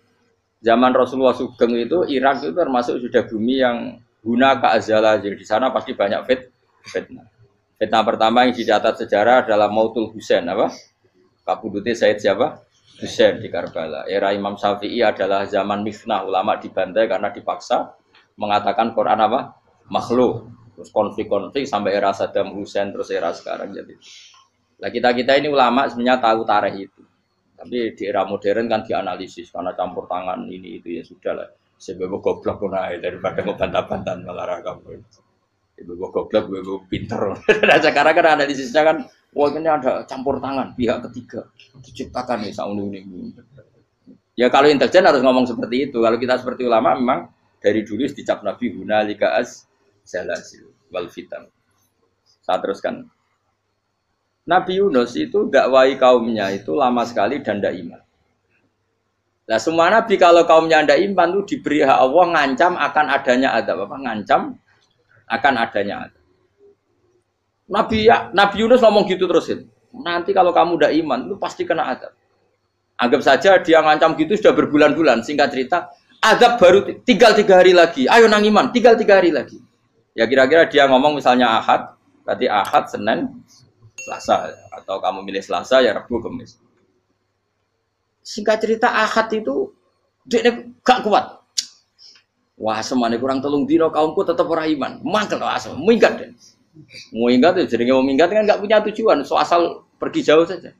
Speaker 1: Zaman Rasulullah Sugeng itu Irak itu termasuk sudah bumi yang guna keazala. Jadi di sana pasti banyak fit fitnah. Fitnah pertama yang dicatat sejarah adalah Mautul Husain apa? Kabudutnya Said siapa? Husain di Karbala. Era Imam Syafi'i adalah zaman Mifnah ulama dibantai karena dipaksa mengatakan Quran apa? makhluk. Terus konflik-konflik sampai era Saddam Husain terus era sekarang jadi. Lah kita-kita ini ulama sebenarnya tahu tarikh itu. Tapi di era modern kan dianalisis karena campur tangan ini itu ya sudah lah. Sebab goblok pun daripada pandang-pandang melarang kamu ibu gue goblok ibu gue pinter nah sekarang kan ada di sisi kan wah ini ada campur tangan pihak ketiga diciptakan nih sauni ini ya kalau intelijen harus ngomong seperti itu kalau kita seperti ulama memang dari dulu dicap nabi liga as saya wal fitan saya teruskan Nabi Yunus itu dakwai kaumnya itu lama sekali dan tidak iman. Nah semua nabi kalau kaumnya tidak iman itu diberi hak Allah ngancam akan adanya ada apa ngancam akan adanya azab. Nabi ya, Nabi Yunus ngomong gitu terusin. Nanti kalau kamu udah iman, lu pasti kena azab. Anggap saja dia ngancam gitu sudah berbulan-bulan. Singkat cerita, azab baru tinggal tiga hari lagi. Ayo nang iman, tinggal tiga hari lagi. Ya kira-kira dia ngomong misalnya ahad, berarti ahad, senin, selasa. Atau kamu milih selasa, ya rabu, kamis Singkat cerita ahad itu dia gak kuat. Wah, semane kurang telung dino kaumku tetap orang iman. Mangkel semu minggat deh. Ya. Mau minggat deh. jadi mau minggat kan nggak punya tujuan, so asal pergi jauh saja.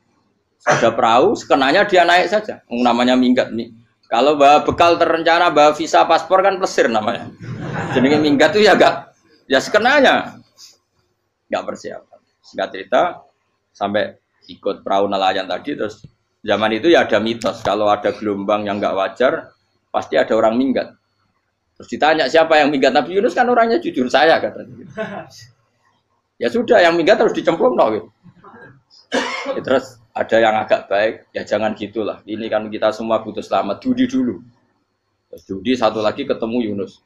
Speaker 1: Ada perahu, sekenanya dia naik saja. Namanya minggat nih. Kalau bawa bekal terencana, bawa visa paspor kan plesir namanya. Jadi minggat tuh ya gak ya sekenanya nggak persiapan. Singkat cerita sampai ikut perahu nelayan tadi terus zaman itu ya ada mitos kalau ada gelombang yang nggak wajar pasti ada orang minggat Terus ditanya siapa yang minggat Nabi Yunus kan orangnya jujur saya katanya. Ya sudah yang minggat harus dicemplung no, gitu. Ya, terus ada yang agak baik, ya jangan gitulah. Ini kan kita semua butuh selamat, judi dulu. Terus judi satu lagi ketemu Yunus.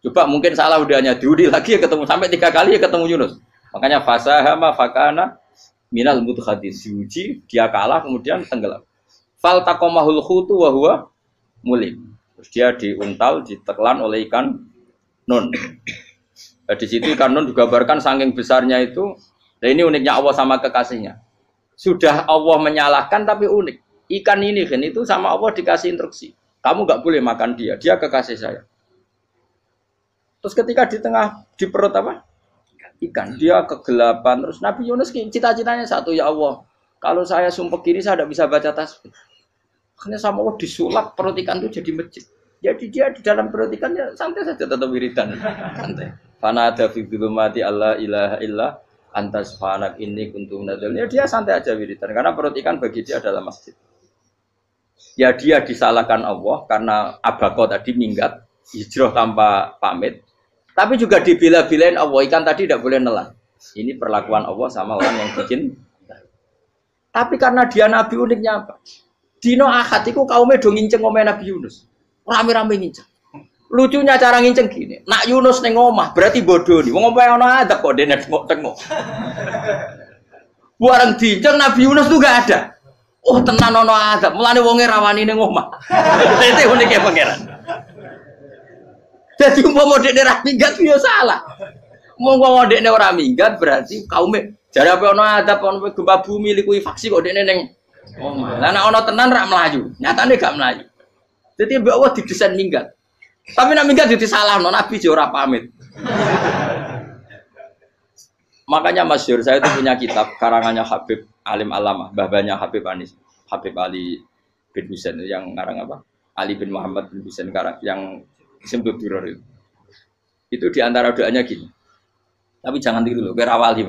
Speaker 1: Coba mungkin salah udahnya judi lagi ya ketemu sampai tiga kali ya ketemu Yunus. Makanya fasahama fakana minal mutuhadis suci dia kalah kemudian tenggelam. Fal takomahul khutu huwa mulim. Terus dia diuntal, ditelan oleh ikan nun. Nah, di situ ikan nun digambarkan saking besarnya itu. Nah ini uniknya Allah sama kekasihnya. Sudah Allah menyalahkan tapi unik. Ikan ini kan itu sama Allah dikasih instruksi. Kamu nggak boleh makan dia. Dia kekasih saya. Terus ketika di tengah di perut apa? Ikan. Dia kegelapan. Terus Nabi Yunus cita-citanya satu ya Allah. Kalau saya sumpah kiri saya tidak bisa baca tasbih karena sama Allah disulap perut ikan itu jadi masjid. Jadi dia di dalam perut ikannya santai saja tetap wiridan. Santai. Fana ada fi mati Allah ilaha ilah antas fanak ini untuk nadzilnya dia santai aja wiridan karena perut ikan bagi dia adalah masjid. Ya dia disalahkan Allah karena abako tadi minggat hijrah tanpa pamit. Tapi juga dibila bilain Allah ikan tadi tidak boleh nelan. Ini perlakuan Allah sama orang yang bikin. Tapi karena dia nabi uniknya apa? Dino akad itu kaume do nginceng ngomel Nabi Yunus. Rame-rame nginceng. Lucunya cara nginceng gini. Nak Yunus neng omah berarti bodoh nih. Ngomel yang ana adab kok dia nengok tengok buarang diinceng Nabi Yunus tuh gak ada. Oh tenan nono adab, Melani wonge rawani neng omah. Tete unike pangeran. Jadi mau dekne ra minggat dia ya salah. mau mau dekne ora minggat berarti kaume jadi apa ono adab ono gempa bumi likuifaksi kok dia neng Oh, lah nek ana tenan rak Nyata Nyatane gak mlayu. Jadi mbok Allah didesain minggat. Tapi nek minggat jadi salah, no, Nabi jora pamit. Makanya Mas saya itu punya kitab karangannya Habib Alim Alama, babanya Habib Anis, Habib Ali bin Husain yang ngarang apa? Ali bin Muhammad bin Husain karang yang sembuh duror itu. Itu antara doanya gini. Tapi jangan tiru loh, kira rawali.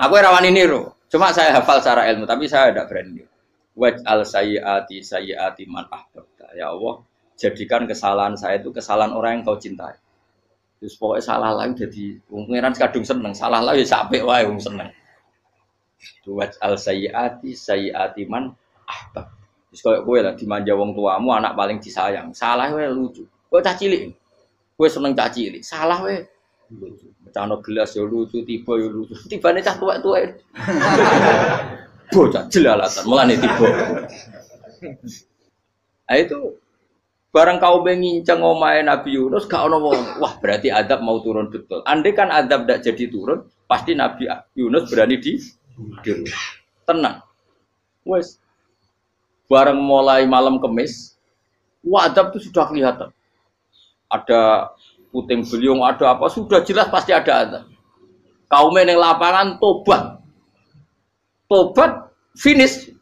Speaker 1: Aku rawani niru. Cuma saya hafal secara ilmu, tapi saya tidak berani. Waj al sayyati sayyati man ahbabta. Ya Allah, jadikan kesalahan saya itu kesalahan orang yang kau cintai. Terus pokoknya salah lagi jadi pengiran kadung seneng, salah lagi ya sampai wah wong seneng. Waj al sayyati sayyati man ahbab. Terus kayak gue lah dimanja wong tuamu anak paling disayang. Salah wae lucu. Gue caci cilik. Gue seneng caci Salah wae lucu. Cano gelas ya lucu, tiba ya lucu. Tiba nih cah tua tua. Bocah jelalatan, malah nih tiba. Nah itu Barang kau mengincang omae Nabi Yunus gak ono Wah, berarti adab mau turun betul. Andai kan adab tidak jadi turun, pasti Nabi Yunus berani di Tenang. Wes. Barang mulai malam kemis, wah adab itu sudah kelihatan. Ada puting beliung ada apa sudah jelas pasti ada azab kaum yang lapangan tobat tobat finish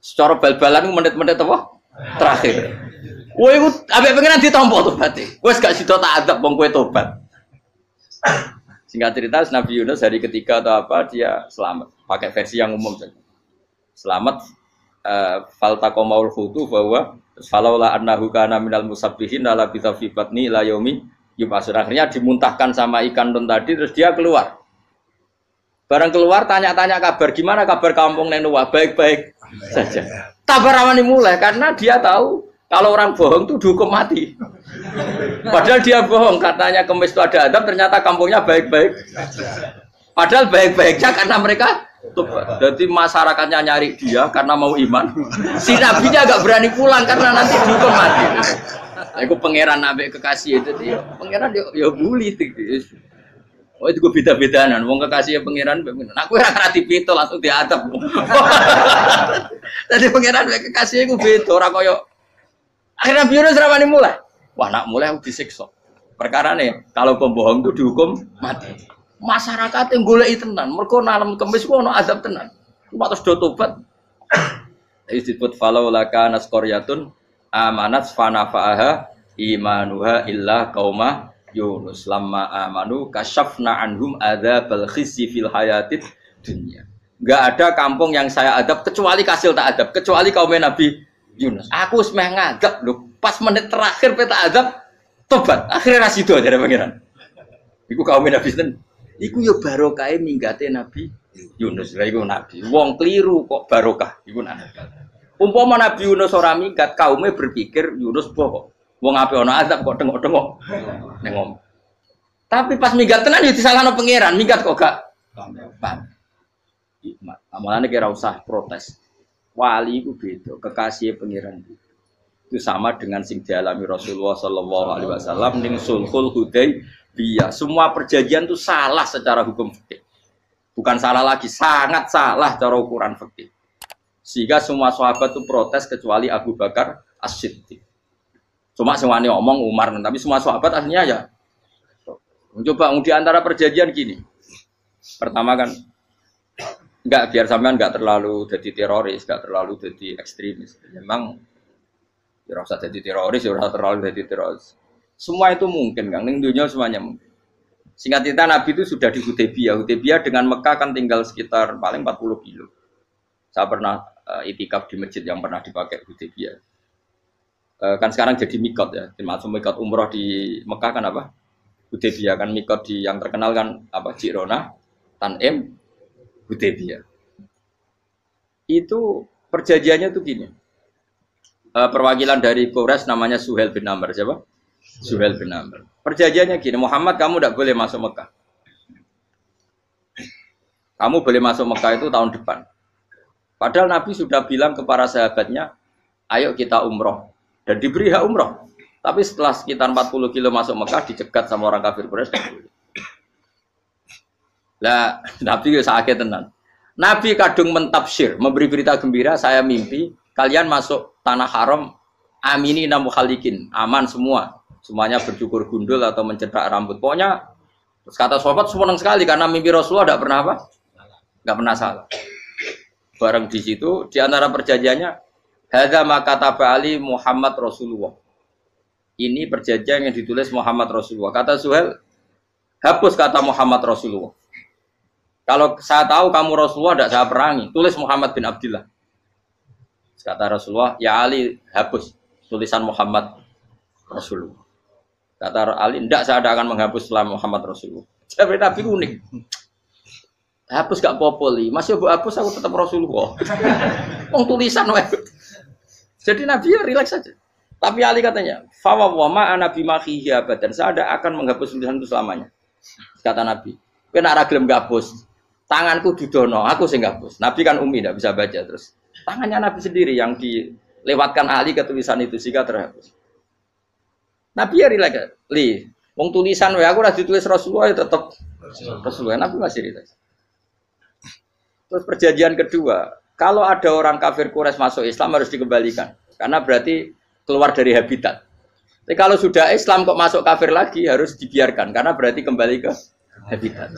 Speaker 1: secara bal-balan menit-menit apa terakhir Wah, itu abe pengen ditompo tobatnya. Wes gak sih tak ada bang kowe tobat. Singkat cerita, Nabi Yunus hari ketiga atau apa dia selamat. Pakai versi yang umum saja. Selamat. Uh, eh, komaul hutu bahwa falaula annahu kana minal musabbihin la bisa fi batni la yaumi yubasir Akhirnya dimuntahkan sama ikan don tadi terus dia keluar. Barang keluar tanya-tanya kabar gimana kabar kampung Nenua baik-baik saja. Tabarawan mulai karena dia tahu kalau orang bohong tuh dihukum mati. Padahal dia bohong katanya kemis itu ada adab ternyata kampungnya baik-baik. Padahal baik-baiknya karena mereka tuh, Jadi masyarakatnya nyari dia karena mau iman. Si nabi nabinya agak berani pulang karena nanti dihukum mati. Aku ya, pangeran nabi kekasih itu dia. Pangeran dia ya bully Oh itu gue beda-bedaan, wong kekasih ya pangeran, nah aku raka rati pintu langsung diatap. Tadi pangeran kekasih aku beda, orang koyo. Akhirnya biurus ramani mulai. Wah nak mulai aku disiksa. Perkara nih, kalau pembohong itu dihukum mati masyarakat yang itu tenan mereka nalam kemis gua no azab tenan cuma terus do tobat disebut falaulaka nas koriyatun amanat fanafa'aha imanuha illa kaumah Yunus lama amanu kasafna anhum adzabal belkisi fil hayatid dunya Gak ada kampung yang saya adab kecuali kasil tak adab kecuali kaum Nabi Yunus. Aku semeh ngagap loh. Pas menit terakhir peta adab tobat. Akhirnya rasidu aja dari pangeran. Iku kaum Nabi sendiri Iku yo barokah minggate Nabi Yunus. Lah iku Nabi. Wong keliru kok barokah. Iku Nabi. Umpama Nabi Yunus ora minggat, kaume berpikir Yunus bohong. Wong ape ana azab kok tengok-tengok. Nengom. Tapi pas minggat tenan yo ya disalahno pangeran, minggat kok gak paham. Hikmat. Amalane kira usah protes. Wali iku beda, kekasih pangeran itu sama dengan sing dialami Rasulullah Sallallahu Alaihi Wasallam ning sulhul hudai dia. Semua perjanjian itu salah secara hukum fikih. Bukan salah lagi, sangat salah cara ukuran fikih. Sehingga semua sahabat itu protes kecuali Abu Bakar As-Siddiq. Cuma ini omong Umar, tapi semua sahabat aslinya ya mencoba di antara perjanjian gini. Pertama kan nggak biar sampean nggak terlalu jadi teroris, nggak terlalu jadi ekstremis. Memang tidak ya usah jadi teroris, tidak ya usah terlalu jadi teroris. Semua itu mungkin, Kang. Ning dunia semuanya mungkin. Singkat cerita Nabi itu sudah di Hudaybiyah. Hudaybiyah dengan Mekah kan tinggal sekitar paling 40 kilo. Saya pernah uh, itikaf di masjid yang pernah dipakai Hudaybiyah. Eh, uh, kan sekarang jadi mikot ya. Termasuk mikot umroh di Mekah kan apa? Hudaybiyah kan mikot di yang terkenal kan apa? Tan M Hudaybiyah. Itu perjanjiannya tuh gini. Eh, perwakilan dari Kores namanya Suhel bin Amr siapa? Suhail bin Amr. Perjanjiannya gini, Muhammad kamu tidak boleh masuk Mekah. Kamu boleh masuk Mekah itu tahun depan. Padahal Nabi sudah bilang ke para sahabatnya, ayo kita umroh. Dan diberi hak umroh. Tapi setelah sekitar 40 kilo masuk Mekah, dicegat sama orang kafir Quraisy. Lah, Nabi ya sakit tenan. Nabi kadung mentafsir, memberi berita gembira, saya mimpi, kalian masuk tanah haram, amini namu khalikin, aman semua Semuanya bercukur gundul atau mencetak rambut. Pokoknya terus kata sahabat senang sekali karena mimpi Rasulullah tidak pernah apa? Tidak pernah salah. Bareng di situ di antara perjanjiannya hadza maka kataba Ali Muhammad Rasulullah. Ini perjanjian yang ditulis Muhammad Rasulullah. Kata Suhel, hapus kata Muhammad Rasulullah. Kalau saya tahu kamu Rasulullah tidak saya perangi, tulis Muhammad bin Abdullah. Kata Rasulullah, ya Ali hapus tulisan Muhammad Rasulullah. Kata Ali, tidak saya tidak akan menghapus Islam Muhammad Rasulullah. Tapi Nabi unik. Hapus gak populi, masih aku hapus aku tetap Rasulullah. Wong tulisan wae. Jadi Nabi ya relax saja. Tapi Ali katanya, fawa wama anabi abad dan saya ada akan menghapus tulisan itu selamanya. Kata Nabi, kena ragilem menghapus. tanganku didono, aku sing hapus. Nabi kan umi tidak bisa baca terus. Tangannya Nabi sendiri yang dilewatkan Ali ke tulisan itu sehingga terhapus. Nabi ya rilek li. Wong tulisan wa aku ora ditulis Rasulullah ya tetep Rasulullah. Nabi masih rilek. Terus perjanjian kedua, kalau ada orang kafir kures masuk Islam harus dikembalikan karena berarti keluar dari habitat. Tapi kalau sudah Islam kok masuk kafir lagi harus dibiarkan karena berarti kembali ke habitat.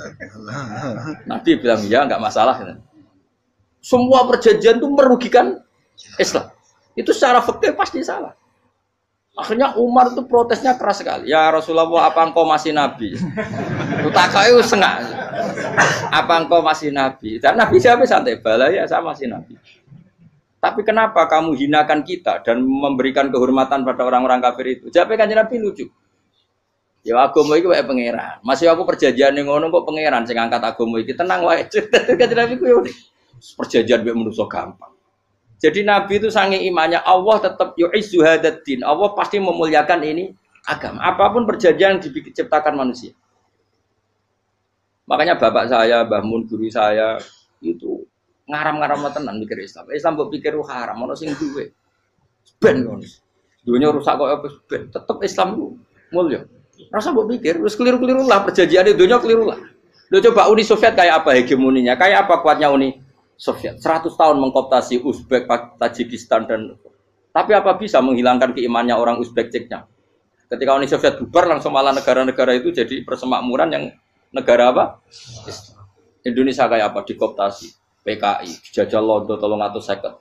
Speaker 1: Nabi bilang ya nggak masalah. Semua perjanjian itu merugikan Islam. Itu secara fakta pasti salah. Akhirnya Umar tuh protesnya keras sekali. Ya Rasulullah, apa engkau masih nabi? Utakai sengak. Apa engkau masih nabi? Dan Nabi siapa santai bala ya saya masih nabi. Tapi kenapa kamu hinakan kita dan memberikan kehormatan pada orang-orang kafir itu? Jawabnya kan Nabi lucu. Ya agama itu kayak pangeran. Masih aku perjanjian yang ngono kok pangeran sing angkat agama iki. Tenang wae. Kanjeng Nabi ku yo perjanjian menusuk manusa gampang. Jadi Nabi itu sange imannya Allah tetap yu'izzu din. Allah pasti memuliakan ini agama. Apapun perjanjian yang diciptakan manusia. Makanya bapak saya, Mbah Mun, guru saya itu ngaram-ngaram tenan mikir Islam. Islam mbok pikir haram, ono sing duwe. Ben ngono. Dunia rusak kok apa ben. Tetep Islam lu mulya. Rasa mbok pikir, terus keliru-keliru lah perjanjian dunia keliru lah. Lo coba Uni Soviet kayak apa hegemoninya, kayak apa kuatnya Uni Soviet. 100 tahun mengkoptasi Uzbek, Tajikistan dan tapi apa bisa menghilangkan keimannya orang Uzbek Ceknya? Ketika Uni Soviet bubar langsung malah negara-negara itu jadi persemakmuran yang negara apa? Indonesia kayak apa? Dikoptasi, PKI, jajal Londo tolong atau second.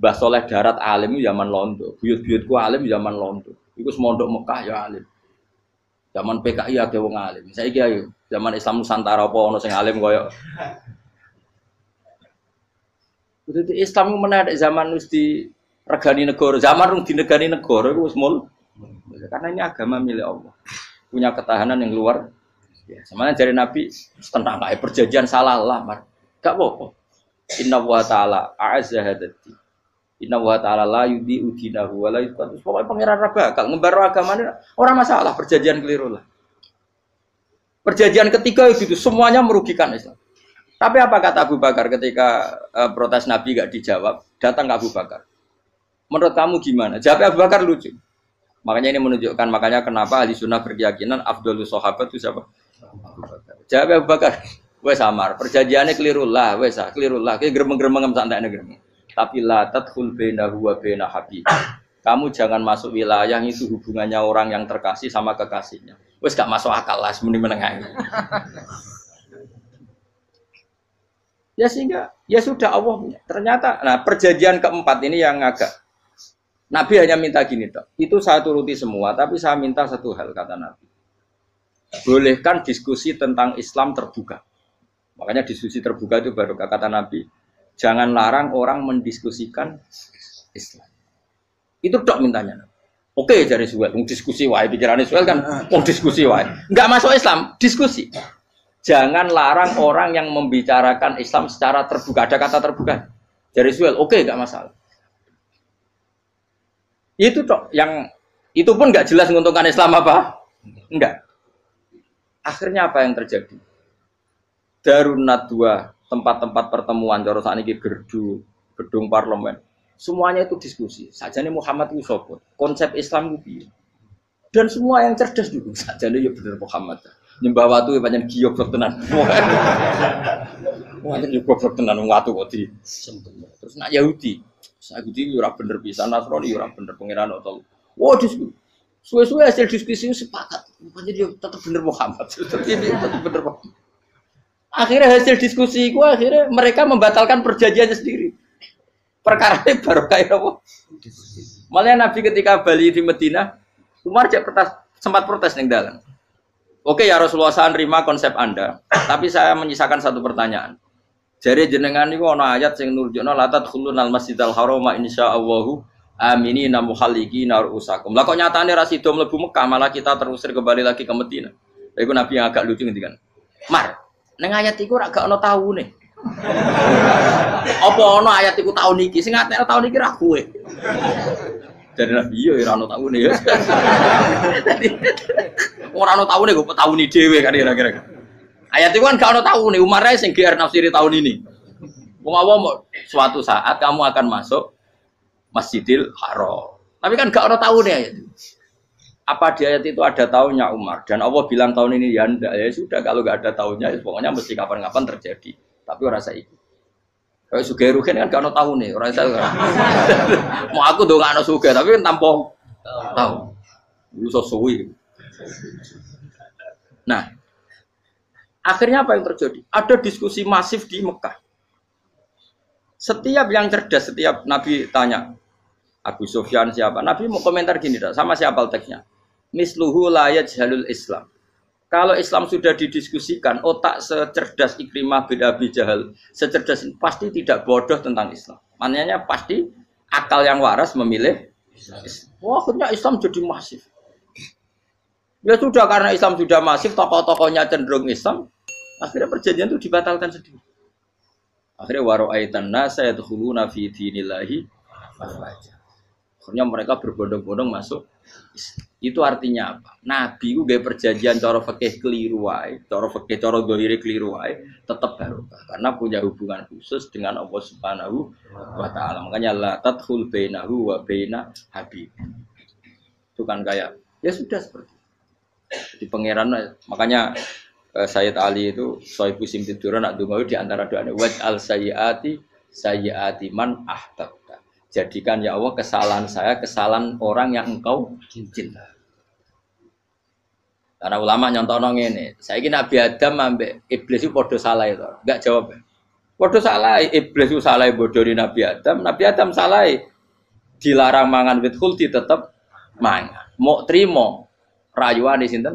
Speaker 1: Mbah Soleh Darat alim zaman Londo, buyut-buyutku alim zaman Londo. Iku semondok Mekah ya alim. Zaman PKI ada wong alim. Saya kira zaman Islam Nusantara apa ono sing alim koyok jadi Islam itu menarik zaman harus di regani negara, zaman harus di negani negara itu mul. Karena ini agama milik Allah. Punya ketahanan yang luar. Ya, semuanya dari Nabi tenang lah perjanjian salah lah, mar. Gak apa-apa. Inna wa ta'ala a'azza Inna wa ta'ala la yudi udhinahu wa la yudkatu. Pokoknya pengiran ngembaru agama ini orang masalah perjanjian keliru lah. Perjanjian ketiga itu semuanya merugikan Islam. Tapi apa kata Abu Bakar ketika e, protes Nabi gak dijawab? Datang ke Abu Bakar. Menurut kamu gimana? Jawab Abu Bakar lucu. Makanya ini menunjukkan makanya kenapa ahli sunnah berkeyakinan Abdul Sohabat itu siapa? Abu Bakar. Jawab Abu Bakar. Wes samar, perjanjiannya keliru lah, wes ah, keliru lah. Kayak geremeng gremeng santai negeri. Tapi la tadkhul bainahu wa baina habib. Kamu jangan masuk wilayah itu hubungannya orang yang terkasih sama kekasihnya. Wes gak masuk akal lah, Semuanya menengah. Ya sehingga ya sudah Allah Ternyata nah perjanjian keempat ini yang agak Nabi hanya minta gini dok. Itu saya turuti semua, tapi saya minta satu hal kata Nabi. Bolehkan diskusi tentang Islam terbuka. Makanya diskusi terbuka itu baru kata Nabi. Jangan larang orang mendiskusikan Islam. Itu dok mintanya. Oke, jadi sebuah diskusi wae pikirannya Suel kan, mau ah. diskusi wae. Enggak masuk Islam, diskusi jangan larang orang yang membicarakan Islam secara terbuka. Ada kata terbuka dari Suel, oke okay, nggak masalah. Itu toh yang itu pun nggak jelas menguntungkan Islam apa? Enggak. Akhirnya apa yang terjadi? Darunat dua tempat-tempat pertemuan, cara saat ini gerdu, gedung parlemen, semuanya itu diskusi. Saja nih Muhammad Yusuf Konsep Islam gue dan semua yang cerdas juga saja nih ya bener Muhammad. Nyembah watu ya banyak giok bertenan. Wajib juga bertenan watu kok di Terus nak Yahudi, saya Yahudi ya orang bener bisa Nasrani ya orang bener pengirahan atau Wah diskusi. Suwe-suwe hasil diskusi sepakat. makanya dia tetap bener Muhammad. Tetap ini tetap bener Muhammad. Akhirnya hasil diskusi itu akhirnya mereka membatalkan perjanjiannya sendiri. Perkara ini baru kayak apa? Malah Nabi ketika balik di Medina, Umar cek protes, sempat protes nih dalam. Oke ya Rasulullah saya nerima konsep Anda, tapi saya menyisakan satu pertanyaan. Jadi jenengan itu ana ayat sing nurjono latat tadkhulun al masjidal haram Allahu amini namuhaliki narusakum. Lah kok nyatane ra sida mlebu Mekah malah kita terusir kembali lagi ke Medina. Iku nabi yang agak lucu ngendikan. Mar, neng ayat iku ra gak ana taune. Apa ono ayat iku taun iki? Sing ngatek taun iki ra kowe. Jadi nabi yo ora ya, ono taune ya. Ora ono taune gue taune dhewe kan ya, kira-kira. Ayat itu kan gak ono nih. Umar ae sing GR nafsiri tahun ini. Wong awam suatu saat kamu akan masuk Masjidil Haram. Tapi kan gak ono nih ayat itu. Apa di ayat itu ada tahunnya Umar dan Allah bilang tahun ini ya ya sudah kalau gak ada tahunnya pokoknya mesti kapan-kapan terjadi. Tapi orang saya ikut. Kayak eh, suge rugen kan gak tahu nih orang kan? saya. Mau aku dong gak suge tapi kan tampung tahu. Lu suwi. Nah, akhirnya apa yang terjadi? Ada diskusi masif di Mekah. Setiap yang cerdas, setiap Nabi tanya Abu Sofyan siapa? Nabi mau komentar gini, sama siapa teksnya? Misluhu layat jalul Islam. Kalau Islam sudah didiskusikan, otak secerdas Ikrimah bin Abi Jahal, secerdas pasti tidak bodoh tentang Islam. Maknanya pasti akal yang waras memilih Islam. Wah, akhirnya Islam jadi masif. Ya sudah karena Islam sudah masif, tokoh-tokohnya cenderung Islam, akhirnya perjanjian itu dibatalkan sendiri. Akhirnya waro'aitan nasa yadkhuluna fi dinillahi Akhirnya mereka berbondong-bondong masuk itu artinya apa? Nabi itu gak perjanjian cara fakih keliru wae, cara fakih cara dohire keliru wae, tetap barokah karena punya hubungan khusus dengan Allah Subhanahu wa taala. Makanya la tadkhul bainahu wa baina habib. Itu kan kayak ya sudah seperti di pangeran makanya eh, Sayyid Ali itu sohibu tiduran nak dungo di antara doa waj al sayyati sayyati man ahbab Jadikan ya Allah kesalahan saya kesalahan orang yang engkau cinta. Karena ulama nyontonong ini, saya kira Nabi Adam ambek iblis itu podo salah itu, ya enggak jawab. Podo salah, iblis itu salah bodoh di Nabi Adam, Nabi Adam salah. Dilarang mangan wit tetap mangan. Mau terima rayuan di sini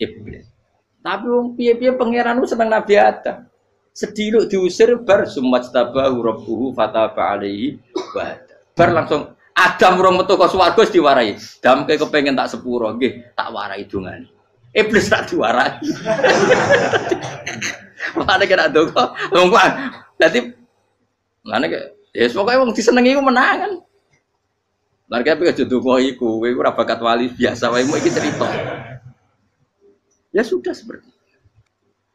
Speaker 1: iblis. Tapi wong piye-piye pangeran seneng Nabi Adam. Sedih lu diusir bar sumat huruf rabbuhu fata alaihi Bar langsung Adam rong metu ke swarga diwarai. Dam kayak kepengen tak sepuro gih tak warai dungan. Iblis tak diwarai. Mana ada dongo, lompat Jadi mana ke? Ya semoga emang disenengi ku menang kan kae pikir dongo iku, kowe ora bakat wali biasa wae mau ikut cerita. Ya sudah seperti.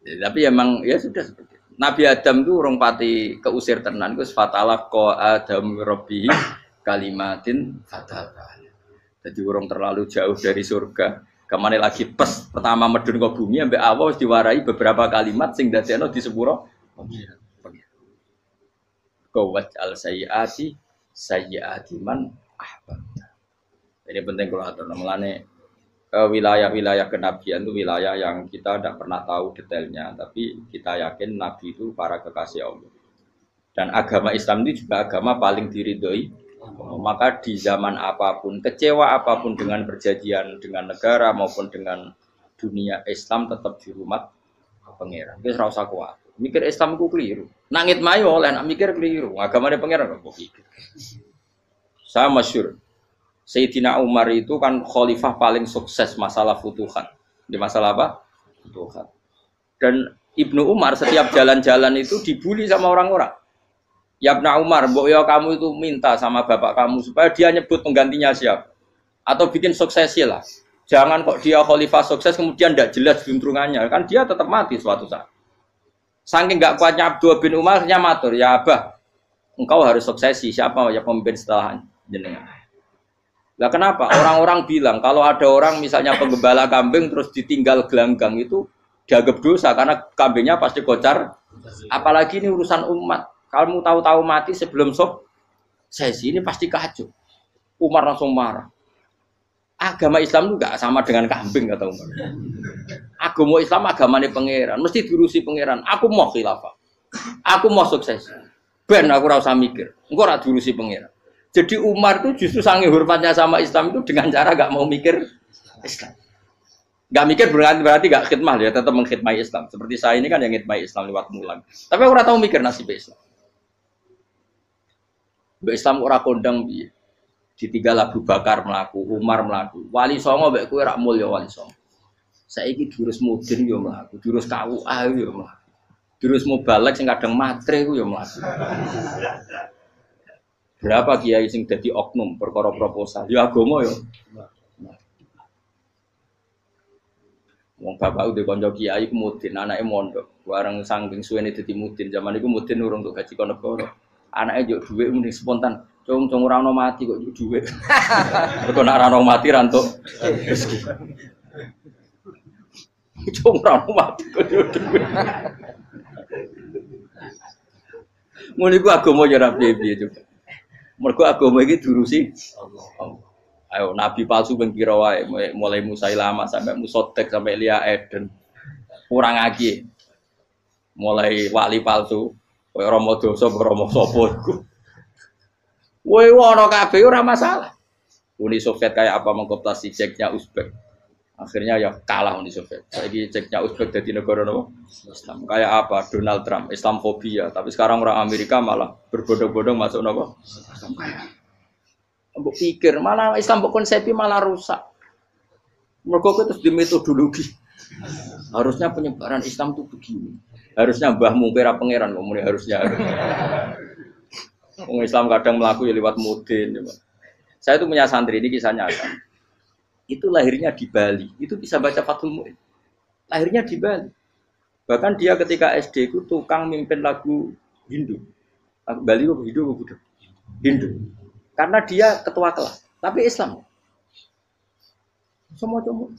Speaker 1: Ya, tapi emang ya sudah seperti. Nabi Adam itu orang pati keusir tenan itu fatalah ko Adam Robi kalimatin fatalah. Jadi orang terlalu jauh dari surga. Kemana lagi pes pertama medun ke bumi sampai awal diwarai beberapa kalimat sing dadekno di sepuro. Kowat al sayyati sayyati man ahbab. Ini penting kalau atur namanya Eh, wilayah-wilayah kenabian itu wilayah yang kita tidak pernah tahu detailnya, tapi kita yakin nabi itu para kekasih Allah. Dan agama Islam itu juga agama paling diridhoi. Maka di zaman apapun, kecewa apapun dengan perjanjian dengan negara maupun dengan dunia Islam tetap di rumah pangeran. Kita rasa kuat. Mikir Islam ku keliru. Nangit mayo oleh nak mikir keliru. Agama dia pangeran kok mikir. Gitu? Saya masyur. Sayyidina Umar itu kan khalifah paling sukses masalah futuhan. Di masalah apa? Futuhan. Dan Ibnu Umar setiap jalan-jalan itu dibully sama orang-orang. Ya Ibnu Umar, mbok ya kamu itu minta sama bapak kamu supaya dia nyebut penggantinya siapa. Atau bikin suksesi lah. Jangan kok dia khalifah sukses kemudian tidak jelas juntrungannya. Kan dia tetap mati suatu saat. Saking gak kuatnya Abdul bin Umar, matur, ya abah, engkau harus suksesi. Siapa ya pemimpin setelahnya. jenengan? Lah kenapa? Orang-orang bilang kalau ada orang misalnya penggembala kambing terus ditinggal gelanggang itu dianggap dosa karena kambingnya pasti kocar. Apalagi ini urusan umat. kalau Kamu tahu-tahu mati sebelum sob sesi ini pasti kacau. Umar langsung marah. Agama Islam juga sama dengan kambing kata Umar. Agama Islam agamanya pangeran, mesti diurusi pangeran. Aku mau khilafah. Aku mau sukses. Ben aku rasa mikir. enggak ora diurusi pangeran. Jadi Umar itu justru sangi hormatnya sama Islam itu dengan cara gak mau mikir Islam. Gak mikir berarti berarti gak khidmah ya tetap mengkhidmati Islam. Seperti saya ini kan yang khidmati Islam lewat mulan. Tapi aku tahu mikir nasib Islam. Be Islam orang kondang Di tiga Abu Bakar melaku, Umar melaku. Wali Songo be kowe rak mulya Wali Songo. ini jurus mudin yo ya melaku, jurus kau, ayo ya melaku. mau mubalek sing kadang matre yo ya melaku. Berapa kiai sing jadi oknum perkara proposal? Ya agomo ya. Wong bapak udah konco kiai kemudian anaknya mondok. Warang sangking suwene jadi mudin, zaman itu mudin urung untuk gaji kono kono. Anaknya juga duit mending spontan. Cung cung rano mati kok juk duit. Mergo nak rano mati rantuk. Cung rano mati kok juk duit. nih gua agama ya rapi-rapi juga. Mereka agama iki durusi Allah. Ayo nabi palsu ben kira wae mulai Musailama sampai Musotek sampai Lia Eden. Kurang lagi. Mulai wali palsu koyo Rama dosa Rama sapa iku. Woi, wono kafe, ora masalah. Uni Soviet kayak apa mengkoptasi Ceknya Uzbek. Akhirnya ya kalah Uni Soviet. Jadi ceknya Uzbek jadi negara no? Islam. Kayak apa? Donald Trump, Islam ya. Tapi sekarang orang Amerika malah berbodong-bodong masuk nopo. Mbok pikir malah Islam mbok konsepi malah rusak. Mereka terus di metodologi. Harusnya penyebaran Islam itu begini. Harusnya Mbah pera pangeran ngomongnya harusnya. Orang Islam kadang melaku ya lewat mudin. Saya itu punya santri ini kisahnya itu lahirnya di Bali. Itu bisa baca Fathul Mu'in. Lahirnya di Bali. Bahkan dia ketika SD itu tukang mimpin lagu Hindu. Bali itu Hindu atau Buddha? Hindu. Karena dia ketua kelas. Tapi Islam. Semua cuma.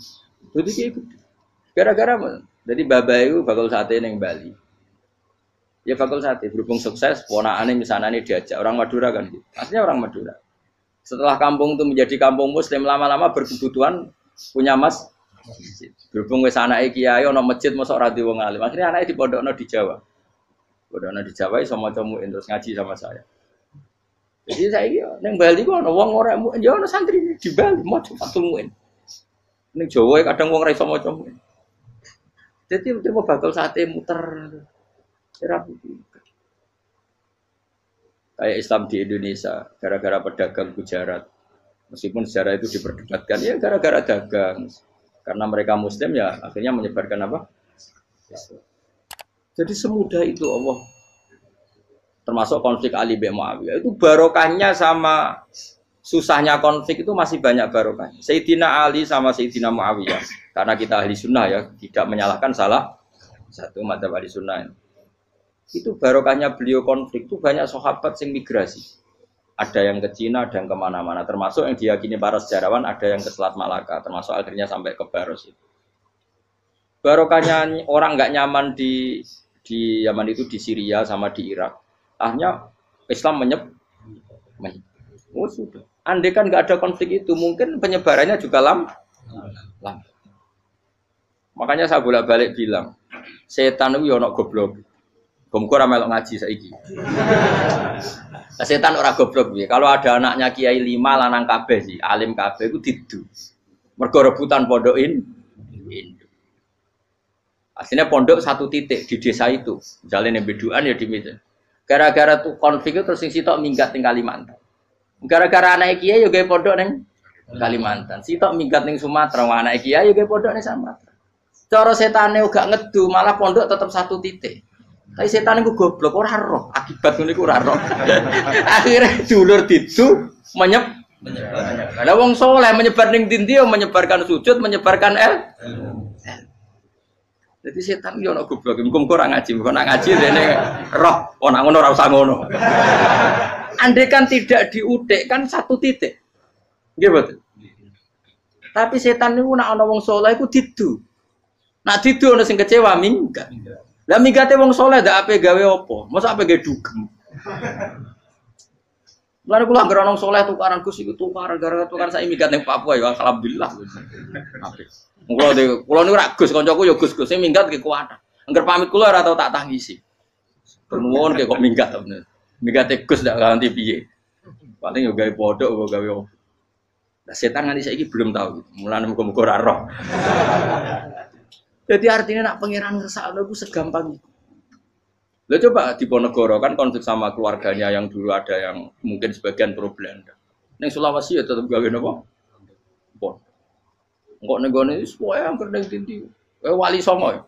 Speaker 1: Jadi dia ikut. Gara-gara. Jadi Baba itu bakal ini yang Bali. Ya bakal saat ini Berhubung sukses, ponaan misalnya ini diajak. Orang Madura kan. Aslinya orang Madura. Setelah kampung itu menjadi kampung muslim lama-lama berkebutuhan punya mas berhubung sana anake kiai ana masjid mosok ora wong alim. Akhire anake pondokno di Jawa. Pondokno di Jawa iso maca muin terus ngaji sama saya. Jadi saya iki ning Bali ku no wong ora muin, ya no santri di Bali maca fatul muin. Ning Jawa ya kadang wong ora iso maca muin. Jadi mau bakal sate muter. Kira kayak Islam di Indonesia gara-gara pedagang Gujarat meskipun sejarah itu diperdebatkan ya gara-gara dagang karena mereka Muslim ya akhirnya menyebarkan apa jadi semudah itu Allah termasuk konflik Ali bin Muawiyah itu barokahnya sama susahnya konflik itu masih banyak barokah. Sayyidina Ali sama Sayyidina Muawiyah karena kita ahli sunnah ya tidak menyalahkan salah satu mata ahli sunnah itu barokahnya beliau konflik itu banyak sahabat yang migrasi. Ada yang ke Cina, ada yang kemana-mana. Termasuk yang diyakini para sejarawan ada yang ke Selat Malaka. Termasuk akhirnya sampai ke Baros itu. Barokahnya orang nggak nyaman di di Yaman itu di Syria sama di Irak. Akhirnya Islam menyeb Oh sudah. Andai kan nggak ada konflik itu, mungkin penyebarannya juga lam. lam. Makanya saya bolak balik bilang, setan itu yono ya goblok. Komku ora melok ngaji saya saiki. Setan ora goblok ya. Kalau ada anaknya kiai lima lanang kabeh sih, alim kabeh itu didu. Mergo rebutan pondokin ini Aslinya pondok satu titik di desa itu. Jalan yang beduan ya di meja. Gara-gara tuh konflik itu terus sing minggat di Kalimantan. Gara-gara anak kiai juga ya pondok nih Kalimantan. Si Sitok minggat di Sumatera, anak kiai juga ya pondok nih Sumatera. Cara setane gak ngedu, malah pondok tetap satu titik. Tapi setan itu goblok, ora roh. Akibat ini itu ora roh. Akhirnya dulur ditu menyep menyebar. Lah wong soleh menyebar ning dindi ya menyebarkan sujud, menyebarkan el. Jadi setan yo ana goblok, mung ora ngaji, kok nak ngaji ini roh, ana oh, ngono ora usah ngono. Andekan tidak diutik kan satu titik. gitu, betul. Tapi setan niku nak ana wong soleh iku didu. Nak didu ana sing kecewa minggat. Lah migate wong soleh dak ape gawe opo? Masa ape gawe dugem? Lalu kula anggere nang soleh tukaran Gus iku tukaran gara-gara tukaran saya minggat ning Papua ya alhamdulillah. Apik. Kulo de kula niku rak Gus kancaku ya Gus Gus sing minggat ki kuwat. Angger pamit kula ora tau tak tangisi. Nuwun ki kok minggat to bener. Minggat e Gus dak ganti piye. Paling yo ya gawe podok, kok gawe opo. Nah, setan nganti saiki belum tahu. Mulane muga-muga ora roh. Jadi artinya nak pangeran lo gue segampang itu. Lo coba di Ponegoro kan konflik sama keluarganya yang dulu ada yang mungkin sebagian pro Belanda. Neng Sulawesi ya tetap gawe nopo. Bon. Enggak nego nih semua yang kena sini. Eh wali songo ya.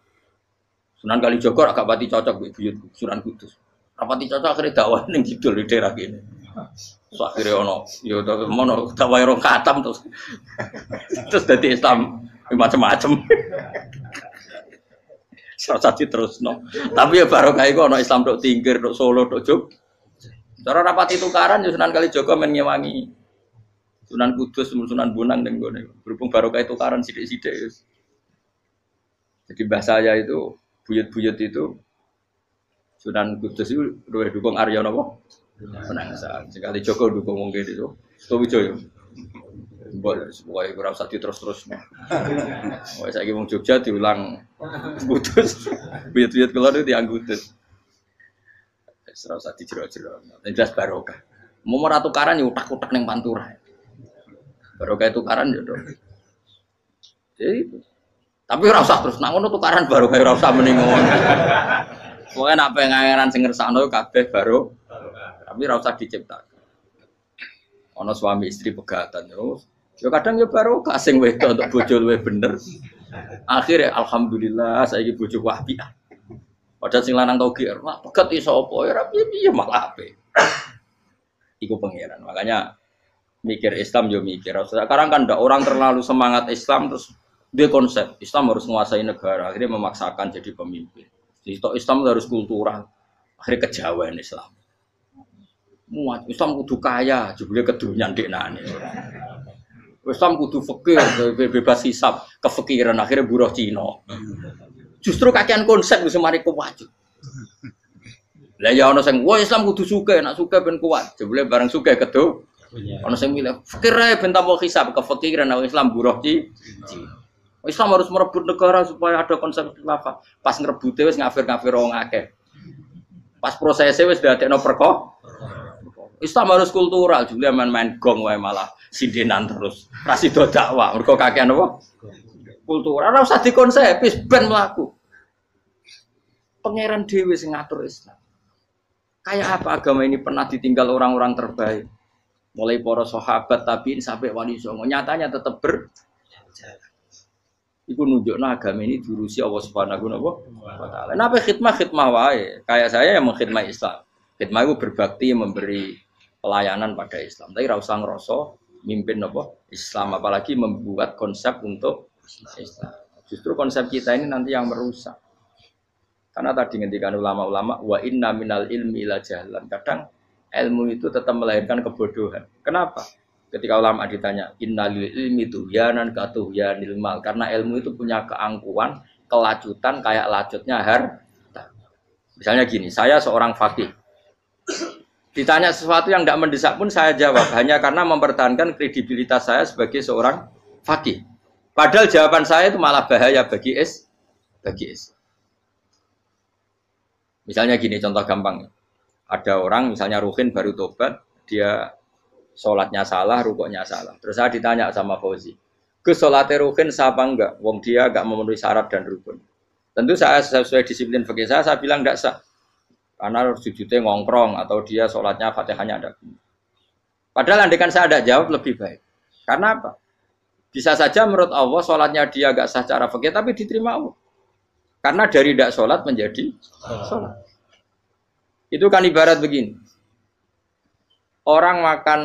Speaker 1: Sunan Kalijogo agak pati cocok bu biut Sunan Kudus. Rapati cocok akhirnya dakwah neng kidul di daerah gini. So akhirnya ono, yo ya tapi mono dakwah orang katam terus terus dari Islam macam-macam. terus no Tapi ya barokah itu no Islam dok Tinggir, dok Solo, dok Jog. Cara rapat tukaran ya Sunan kali Joko menyewangi Sunan Kudus, Sunan Bunang, dan gue berhubung barokah karan, sidik-sidik. Ya Jadi bahasa saya itu buyut-buyut itu Sunan Kudus itu dua dukung Aryono no. Menang sekali Joko dukung mungkin itu. Tobi Joyo boleh semoga ibu rasa terus terus Wah, saya mau Jogja diulang putus. biar biar keluar itu dianggutus. Wis ora usah jero jero Jelas barokah. Mau ratu karan ya utak-utak neng pantura. Barokah karan ya, dong. jadi ya Tapi rasa terus, terus untuk karan baru barokah rasa usah meningon. Pokoknya yang ngairan singer sano, ya kabeh baru. Tapi rasa diciptakan. Ono suami istri pegatan terus Ya kadang ya baru kasing wedok untuk bojo luwe bener. Akhirnya alhamdulillah saya bojo wahbiah. Padahal sing lanang tau gear, wah pegat iso apa ya rapi piye ya malah ape. Iku pangeran. Makanya mikir Islam yo mikir. Sekarang kan ndak orang terlalu semangat Islam terus dia konsep Islam harus menguasai negara, akhirnya memaksakan jadi pemimpin. Jadi Islam harus kultural, akhirnya kejawen Islam. Muat Islam kudu kaya, jebule kedunyan nane. Islam kudu fakir, bebas hisap, kefikiran akhirnya buruh Cina. Justru kakian konsep bisa mari wajib. Lah ya sing wah Islam kudu suka, nak suka ben kuat. Jebule bareng suka kedo. Iya. Ana sing milih fikir ae ben tambah hisab kefikiran nak Islam buruh cino. Islam harus merebut negara supaya ada konsep khilafah. Pas ngerebute wis ngafir-ngafir wong akeh. Pas prosesnya wis dadekno perkara Islam harus kultural juga main-main gong wae malah sidinan terus. Rasido dakwah mergo kakean apa? Kultural ora usah dikonsepis ben mlaku. Pangeran dewi sing ngatur Islam. Kayak apa agama ini pernah ditinggal orang-orang terbaik? Mulai para sahabat tabiin sampai wali songo nyatanya tetap ber Iku nunjukna agama ini diurusi Allah Subhanahu wa taala. Napa nah, khidmah khidmah wae? Kayak saya yang mengkhidmat Islam. Khidmah itu berbakti memberi pelayanan pada Islam. Tapi rasa ngerasa mimpin apa Islam apalagi membuat konsep untuk Islam. Justru konsep kita ini nanti yang merusak. Karena tadi ngendikan ulama-ulama wa inna minal ilmi ila jahlan. Kadang ilmu itu tetap melahirkan kebodohan. Kenapa? Ketika ulama ditanya lil ilmi tuhyanan ya mal. Karena ilmu itu punya keangkuhan, kelacutan kayak lacutnya har. Misalnya gini, saya seorang fakih. Ditanya sesuatu yang tidak mendesak pun saya jawab hanya karena mempertahankan kredibilitas saya sebagai seorang fakih. Padahal jawaban saya itu malah bahaya bagi es, bagi es. Misalnya gini contoh gampang. Ada orang misalnya Ruhin baru tobat, dia sholatnya salah, rukuknya salah. Terus saya ditanya sama Fauzi, ke sholatnya Ruhin siapa enggak? Wong dia enggak memenuhi syarat dan rukun. Tentu saya sesuai disiplin fakih saya, saya bilang enggak sah. Karena harus sujudnya ngongkrong atau dia sholatnya fatihahnya ada. Padahal andikan saya ada jawab lebih baik. Karena apa? Bisa saja menurut Allah sholatnya dia gak sah cara fakir tapi diterima Allah. Karena dari tidak sholat menjadi sholat. Itu kan ibarat begini. Orang makan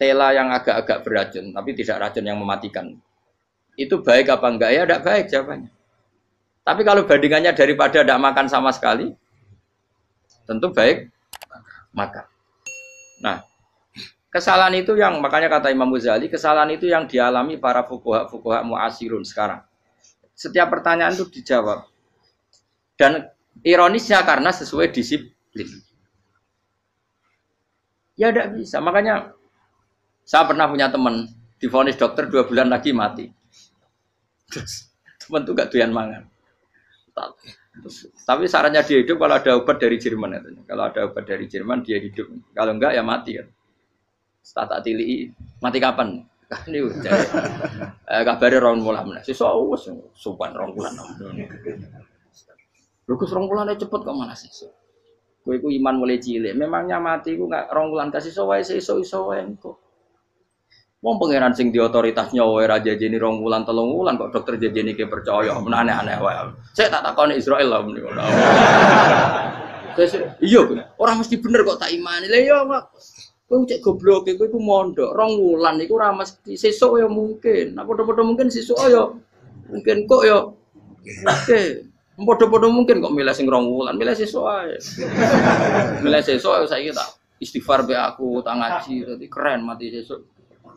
Speaker 1: tela yang agak-agak beracun, tapi tidak racun yang mematikan. Itu baik apa enggak? Ya, tidak baik jawabannya. Tapi kalau bandingannya daripada tidak makan sama sekali, tentu baik maka. Nah, kesalahan itu yang makanya kata Imam Ghazali, kesalahan itu yang dialami para fukuha fukuha muasirun sekarang. Setiap pertanyaan itu dijawab. Dan ironisnya karena sesuai disiplin. Ya tidak bisa. Makanya saya pernah punya teman divonis dokter dua bulan lagi mati. Terus teman tuh gak doyan mangan. Tapi sarannya dia hidup kalau ada obat dari Jerman itu. Kalau ada obat dari Jerman dia hidup. Kalau enggak ya mati ya. Kan. Stata tili mati kapan? Kan itu. Eh kabare rong bulan meneh. Sesuk wis sopan rong bulan. Lho Gus rong bulan cepet kok mana sih? Kowe iku iman mulai cilik. Memangnya mati Kue enggak rong bulan kasih soai, sesuk iso wae kok. Wong pangeran sing di otoritasnya wae raja jeni rong wulan telung wulan kok dokter jeni ke percaya men aneh-aneh wae. Saya tak takoni Israel lah muni ngono. Iya, orang mesti bener kok tak imani. Lah iya, kok. Kowe cek goblok e, kowe iku mondok, rong wulan iku ora mesti sesuk ya mungkin. Nah padha-padha mungkin sesuk ya mungkin kok ya. Oke. Padha-padha mungkin kok milih sing rong wulan, milih sesuk ae. Milih sesuk saya tak istighfar be aku, tak ngaji, tadi keren mati sesuk.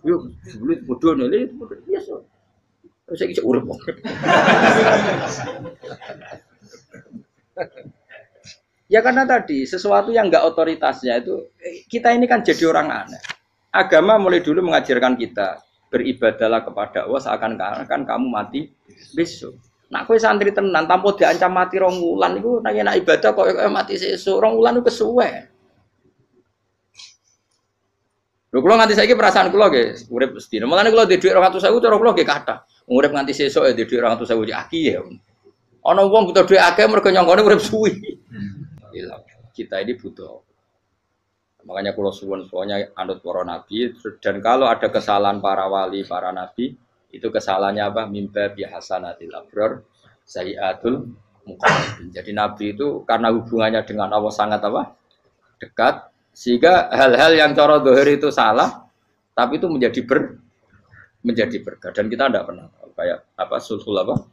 Speaker 1: Yo, dulu bodoh nih, itu bodoh nah, biasa. Saya kicau urap Ya karena tadi sesuatu yang nggak otoritasnya itu eh, kita ini kan jadi orang aneh. Agama mulai dulu mengajarkan kita beribadahlah kepada Allah seakan-akan kamu mati besok. Nak kue santri tenan tanpa diancam mati rong itu nanya nak ibadah kok mati sesuk rong wulan itu kesuwen. Lho kula nganti saiki perasaan kula nggih urip sedina. Mulane kula di dhuwit 200.000 cara kula nggih kathah. Urip nganti sesuk di dhuwit saya iki aki ya. Ana wong butuh dhuwit akeh mergo nyongkone urip suwi. Hmm. Iya, kita ini butuh Makanya kalau suwun semuanya anut para nabi dan kalau ada kesalahan para wali, para nabi itu kesalahannya apa? biasa, nanti abrar sayyidul muqarrabin. Jadi nabi itu karena hubungannya dengan Allah sangat apa? dekat sehingga hal-hal yang cara dohir itu salah, tapi itu menjadi ber menjadi berkah dan kita tidak pernah tahu kayak apa sulhul apa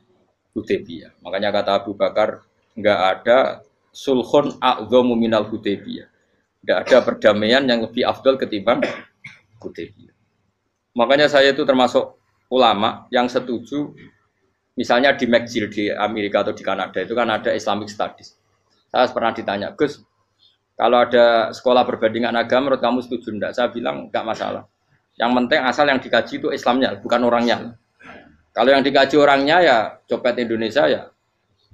Speaker 1: Hudaybiyah. Makanya kata Abu Bakar nggak ada sulhun a'zamu muminal Hudaybiyah. Nggak ada perdamaian yang lebih afdol ketimbang Hudaybiyah. Makanya saya itu termasuk ulama yang setuju misalnya di McGill di Amerika atau di Kanada itu kan ada Islamic Studies. Saya pernah ditanya, Gus, kalau ada sekolah perbandingan agama, menurut kamu setuju enggak? Saya bilang enggak masalah. Yang penting asal yang dikaji itu Islamnya, bukan orangnya. Kalau yang dikaji orangnya ya copet Indonesia ya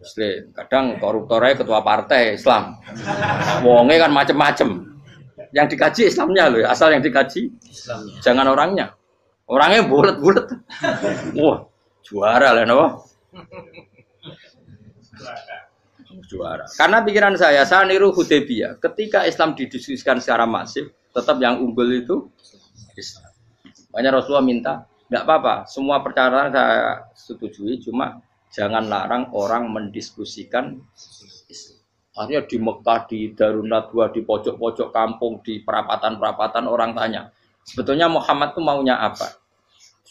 Speaker 1: Muslim. Kadang koruptornya ketua partai Islam. Wonge kan macem-macem. Yang dikaji Islamnya loh, ya. asal yang dikaji Islamnya. Jangan orangnya. Orangnya bulat-bulat. Wah, juara lah, no juara. Karena pikiran saya, saya niru Hudebiya. Ketika Islam didiskusikan secara masif, tetap yang unggul itu Islam. Makanya Rasulullah minta, nggak apa-apa, semua percakapan saya setujui, cuma jangan larang orang mendiskusikan Islam. Artinya di Mekah, di Darun Nadwa, di pojok-pojok kampung, di perapatan-perapatan orang tanya, sebetulnya Muhammad itu maunya apa?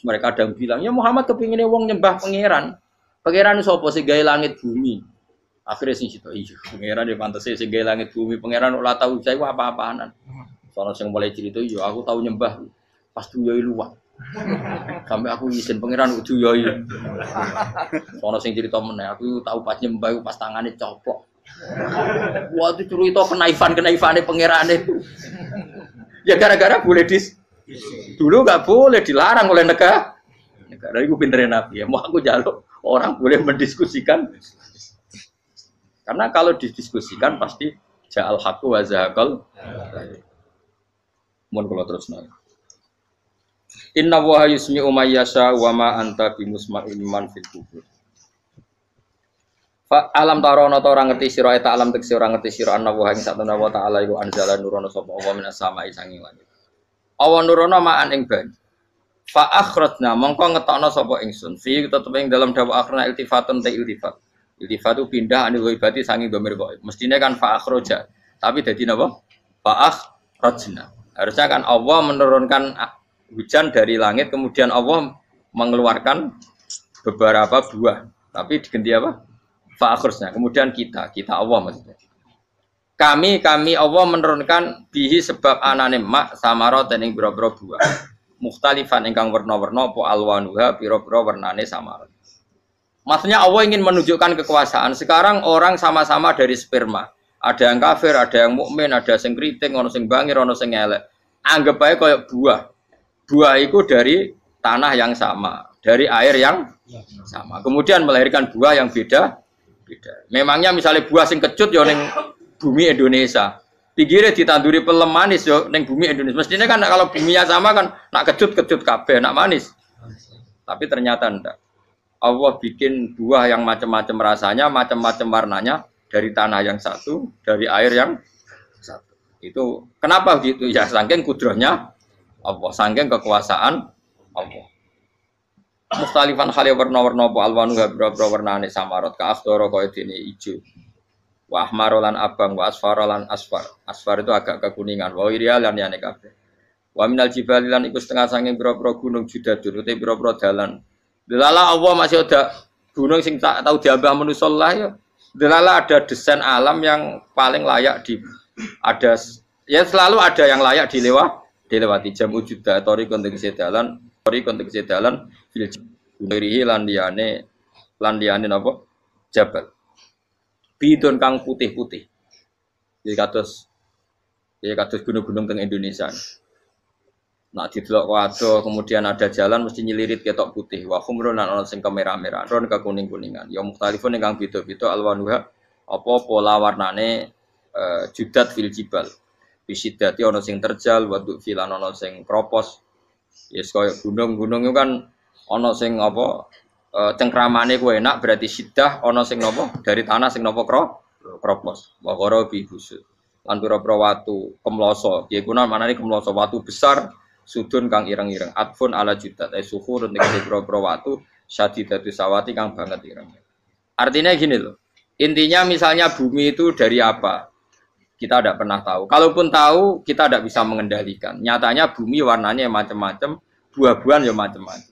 Speaker 1: mereka ada yang bilang, ya Muhammad kepinginnya wong nyembah pangeran. Pangeran sopo sih gaya langit bumi. Akhirnya ya sih situ iya pangeran dia pantas segala langit bumi pangeran ora tahu saya apa-apaanan. Soalnya sing mulai cerita iya aku tahu nyembah pas tuh yoi luwak. Sampai aku izin pangeran tuh yoi. Soalnya sing cerita meneh aku tahu pas nyembah pas tangannya copok. Wah itu cerita kenaifan pangeran itu. Ya gara-gara boleh dis. Dulu nggak boleh dilarang oleh negara. Negara itu pinterin nabi ya. Mau aku jaluk orang boleh mendiskusikan karena kalau didiskusikan pasti ja'al haqqu wa zahaqal Mun kula terusno. Inna wa yusmi umayyasha wa ma anta bimusma'in man fil kubur. Fa alam tarono ta ora ngerti sira eta alam teksi ora ngerti sira anna wa ing satana wa ta'ala iku anzala nurono sapa Allah minas sama'i sangi langit. Awan nurono ma'an ing bani. Fa akhrajna mongko ngetokno sapa ingsun fi tetep ing dalam dawa akhrajna iltifatun ta iltifat itu pindah anil ghaibati sangi domir goib. Mestinya kan fa'akhroja. Tapi jadi apa? Fa'akhrojna. Harusnya kan Allah menurunkan hujan dari langit, kemudian Allah mengeluarkan beberapa buah. Tapi diganti apa? Fa'akhrojna. Kemudian kita, kita Allah maksudnya. Kami, kami Allah menurunkan bihi sebab anane mak samaro tening bro-bro buah. Mukhtalifan ingkang warna-warna, po alwanuha piro piro warnane samaro. Maksudnya Allah ingin menunjukkan kekuasaan. Sekarang orang sama-sama dari sperma. Ada yang kafir, ada yang mukmin, ada yang kritik, ono yang bangir, ono yang elek. Anggap aja kayak buah. Buah itu dari tanah yang sama, dari air yang sama. Kemudian melahirkan buah yang beda, beda. Memangnya misalnya buah sing kecut ya ning bumi Indonesia. Pinggirnya ditanduri pelem manis yo ning bumi Indonesia. Mestinya kan kalau bumi buminya sama kan nak kecut kecut kabeh, nak manis. Tapi ternyata ndak. Allah bikin buah yang macam-macam rasanya, macam-macam warnanya dari tanah yang satu, dari air yang satu. Itu kenapa gitu? Ya saking kudrohnya Allah, saking kekuasaan Allah. Mustalifan khali warna-warna apa alwanu gabra-bra ini samarot rot kaftoro kau itu ijo. hijau. Wah marolan abang Wah asfarolan asfar. Asfar itu agak kekuningan. Wah irialan ya nih Wah wah minal jibalilan ikut setengah sange bra-bra gunung judadun uti bra-bra dalan Delala Allah masih ada gunung sing tak tahu diambah manusia lah ya. Delala ada desain alam yang paling layak di ada ya selalu ada yang layak dilewat dilewati jam ujud tori konteks sedalan tori konteks sedalan fil dirihi landiane landiane apa jabal bidon kang putih-putih di ya kados di ya kados gunung-gunung teng Indonesia Nak didelok wado, kemudian ada jalan mesti nyelirit ketok putih. Wa khumrun lan ana sing kemerah-merahan, ron ke kuning-kuningan. Ya mukhtalifun ingkang beda-beda alwanuha apa pola warnane uh, judat fil jibal. Bisidati ana sing terjal, waktu fil ana sing kropos. Ya yes, kaya gunung-gunung itu kan ana sing apa uh, cengkramane kuwi enak berarti sidah ana sing nopo dari tanah sing nopo kro kropos. Wa bi busu. Lan pira-pira watu kemloso. Ya kuna manane kemloso watu besar sudun kang ireng-ireng atfun ala judat ai suhurun tegese pro waktu watu datu sawati kang banget ireng artinya gini loh intinya misalnya bumi itu dari apa kita tidak pernah tahu kalaupun tahu kita tidak bisa mengendalikan nyatanya bumi warnanya macam-macam buah-buahan ya macam-macam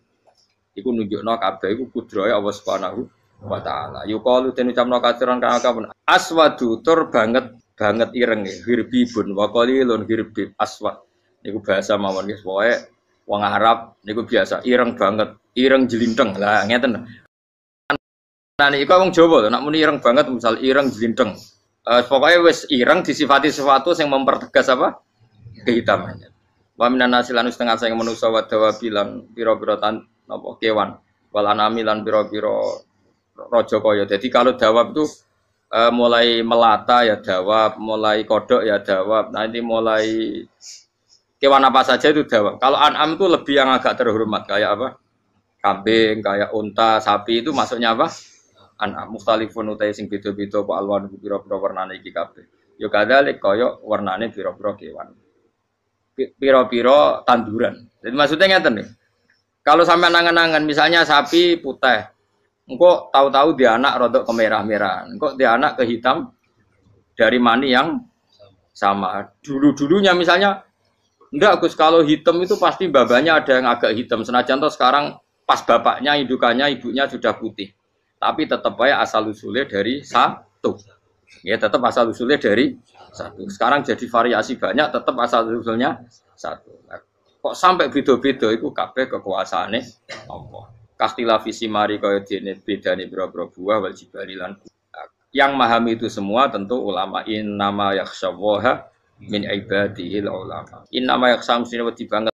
Speaker 1: itu nunjuk nunjukno kabeh awas kudrohe Allah Subhanahu wa taala. Yuqalu nok ucapno kaciran kang kamu aswadu tur banget banget ireng hirbibun wakoli lon hirbib aswad niku bahasa mawon guys pokoknya wong Arab niku biasa ireng banget ireng jelinteng lah ngeten nah niku wong Jawa lho nak muni ireng banget misal ireng jelinteng uh, eh, pokoknya wes ireng disifati sesuatu yang mempertegas apa kehitamannya Waminan nasilan setengah saya manusa wa dawabi biro biro-biro tan nopo kewan wal biro biro biro rojo jadi kalau jawab itu uh, mulai melata ya jawab, mulai kodok ya jawab, nah ini mulai Kewan apa saja itu dawam. Kalau an'am itu lebih yang agak terhormat kayak apa? Kambing, kayak unta, sapi itu masuknya apa? An'am mukhtalifun utai sing beda-beda apa alwan pira-pira warnane iki kabeh. Ya kadzalik kaya warnane biro biro kewan. Biro biro tanduran. Jadi maksudnya ngeten nih. Kalau sampai nangan-nangan misalnya sapi putih, engko tahu-tahu dia anak rodok kemerah merah-merah, engko dia anak ke hitam dari mani yang sama. Dulu-dulunya misalnya Enggak Gus, kalau hitam itu pasti babanya ada yang agak hitam. Senajan toh sekarang pas bapaknya, indukannya, ibunya sudah putih. Tapi tetap aja asal usulnya dari satu. Ya tetap asal usulnya dari satu. Sekarang jadi variasi banyak, tetap asal usulnya satu. Nah, kok sampai beda-beda itu kabeh kekuasaannya Allah. Kastila visi mari kaya beda nih bro-bro buah wal jibali yang memahami itu semua tentu ulama in nama yakhsyawaha min ibadihil ulama. Inna ma yaksamu sinewati banget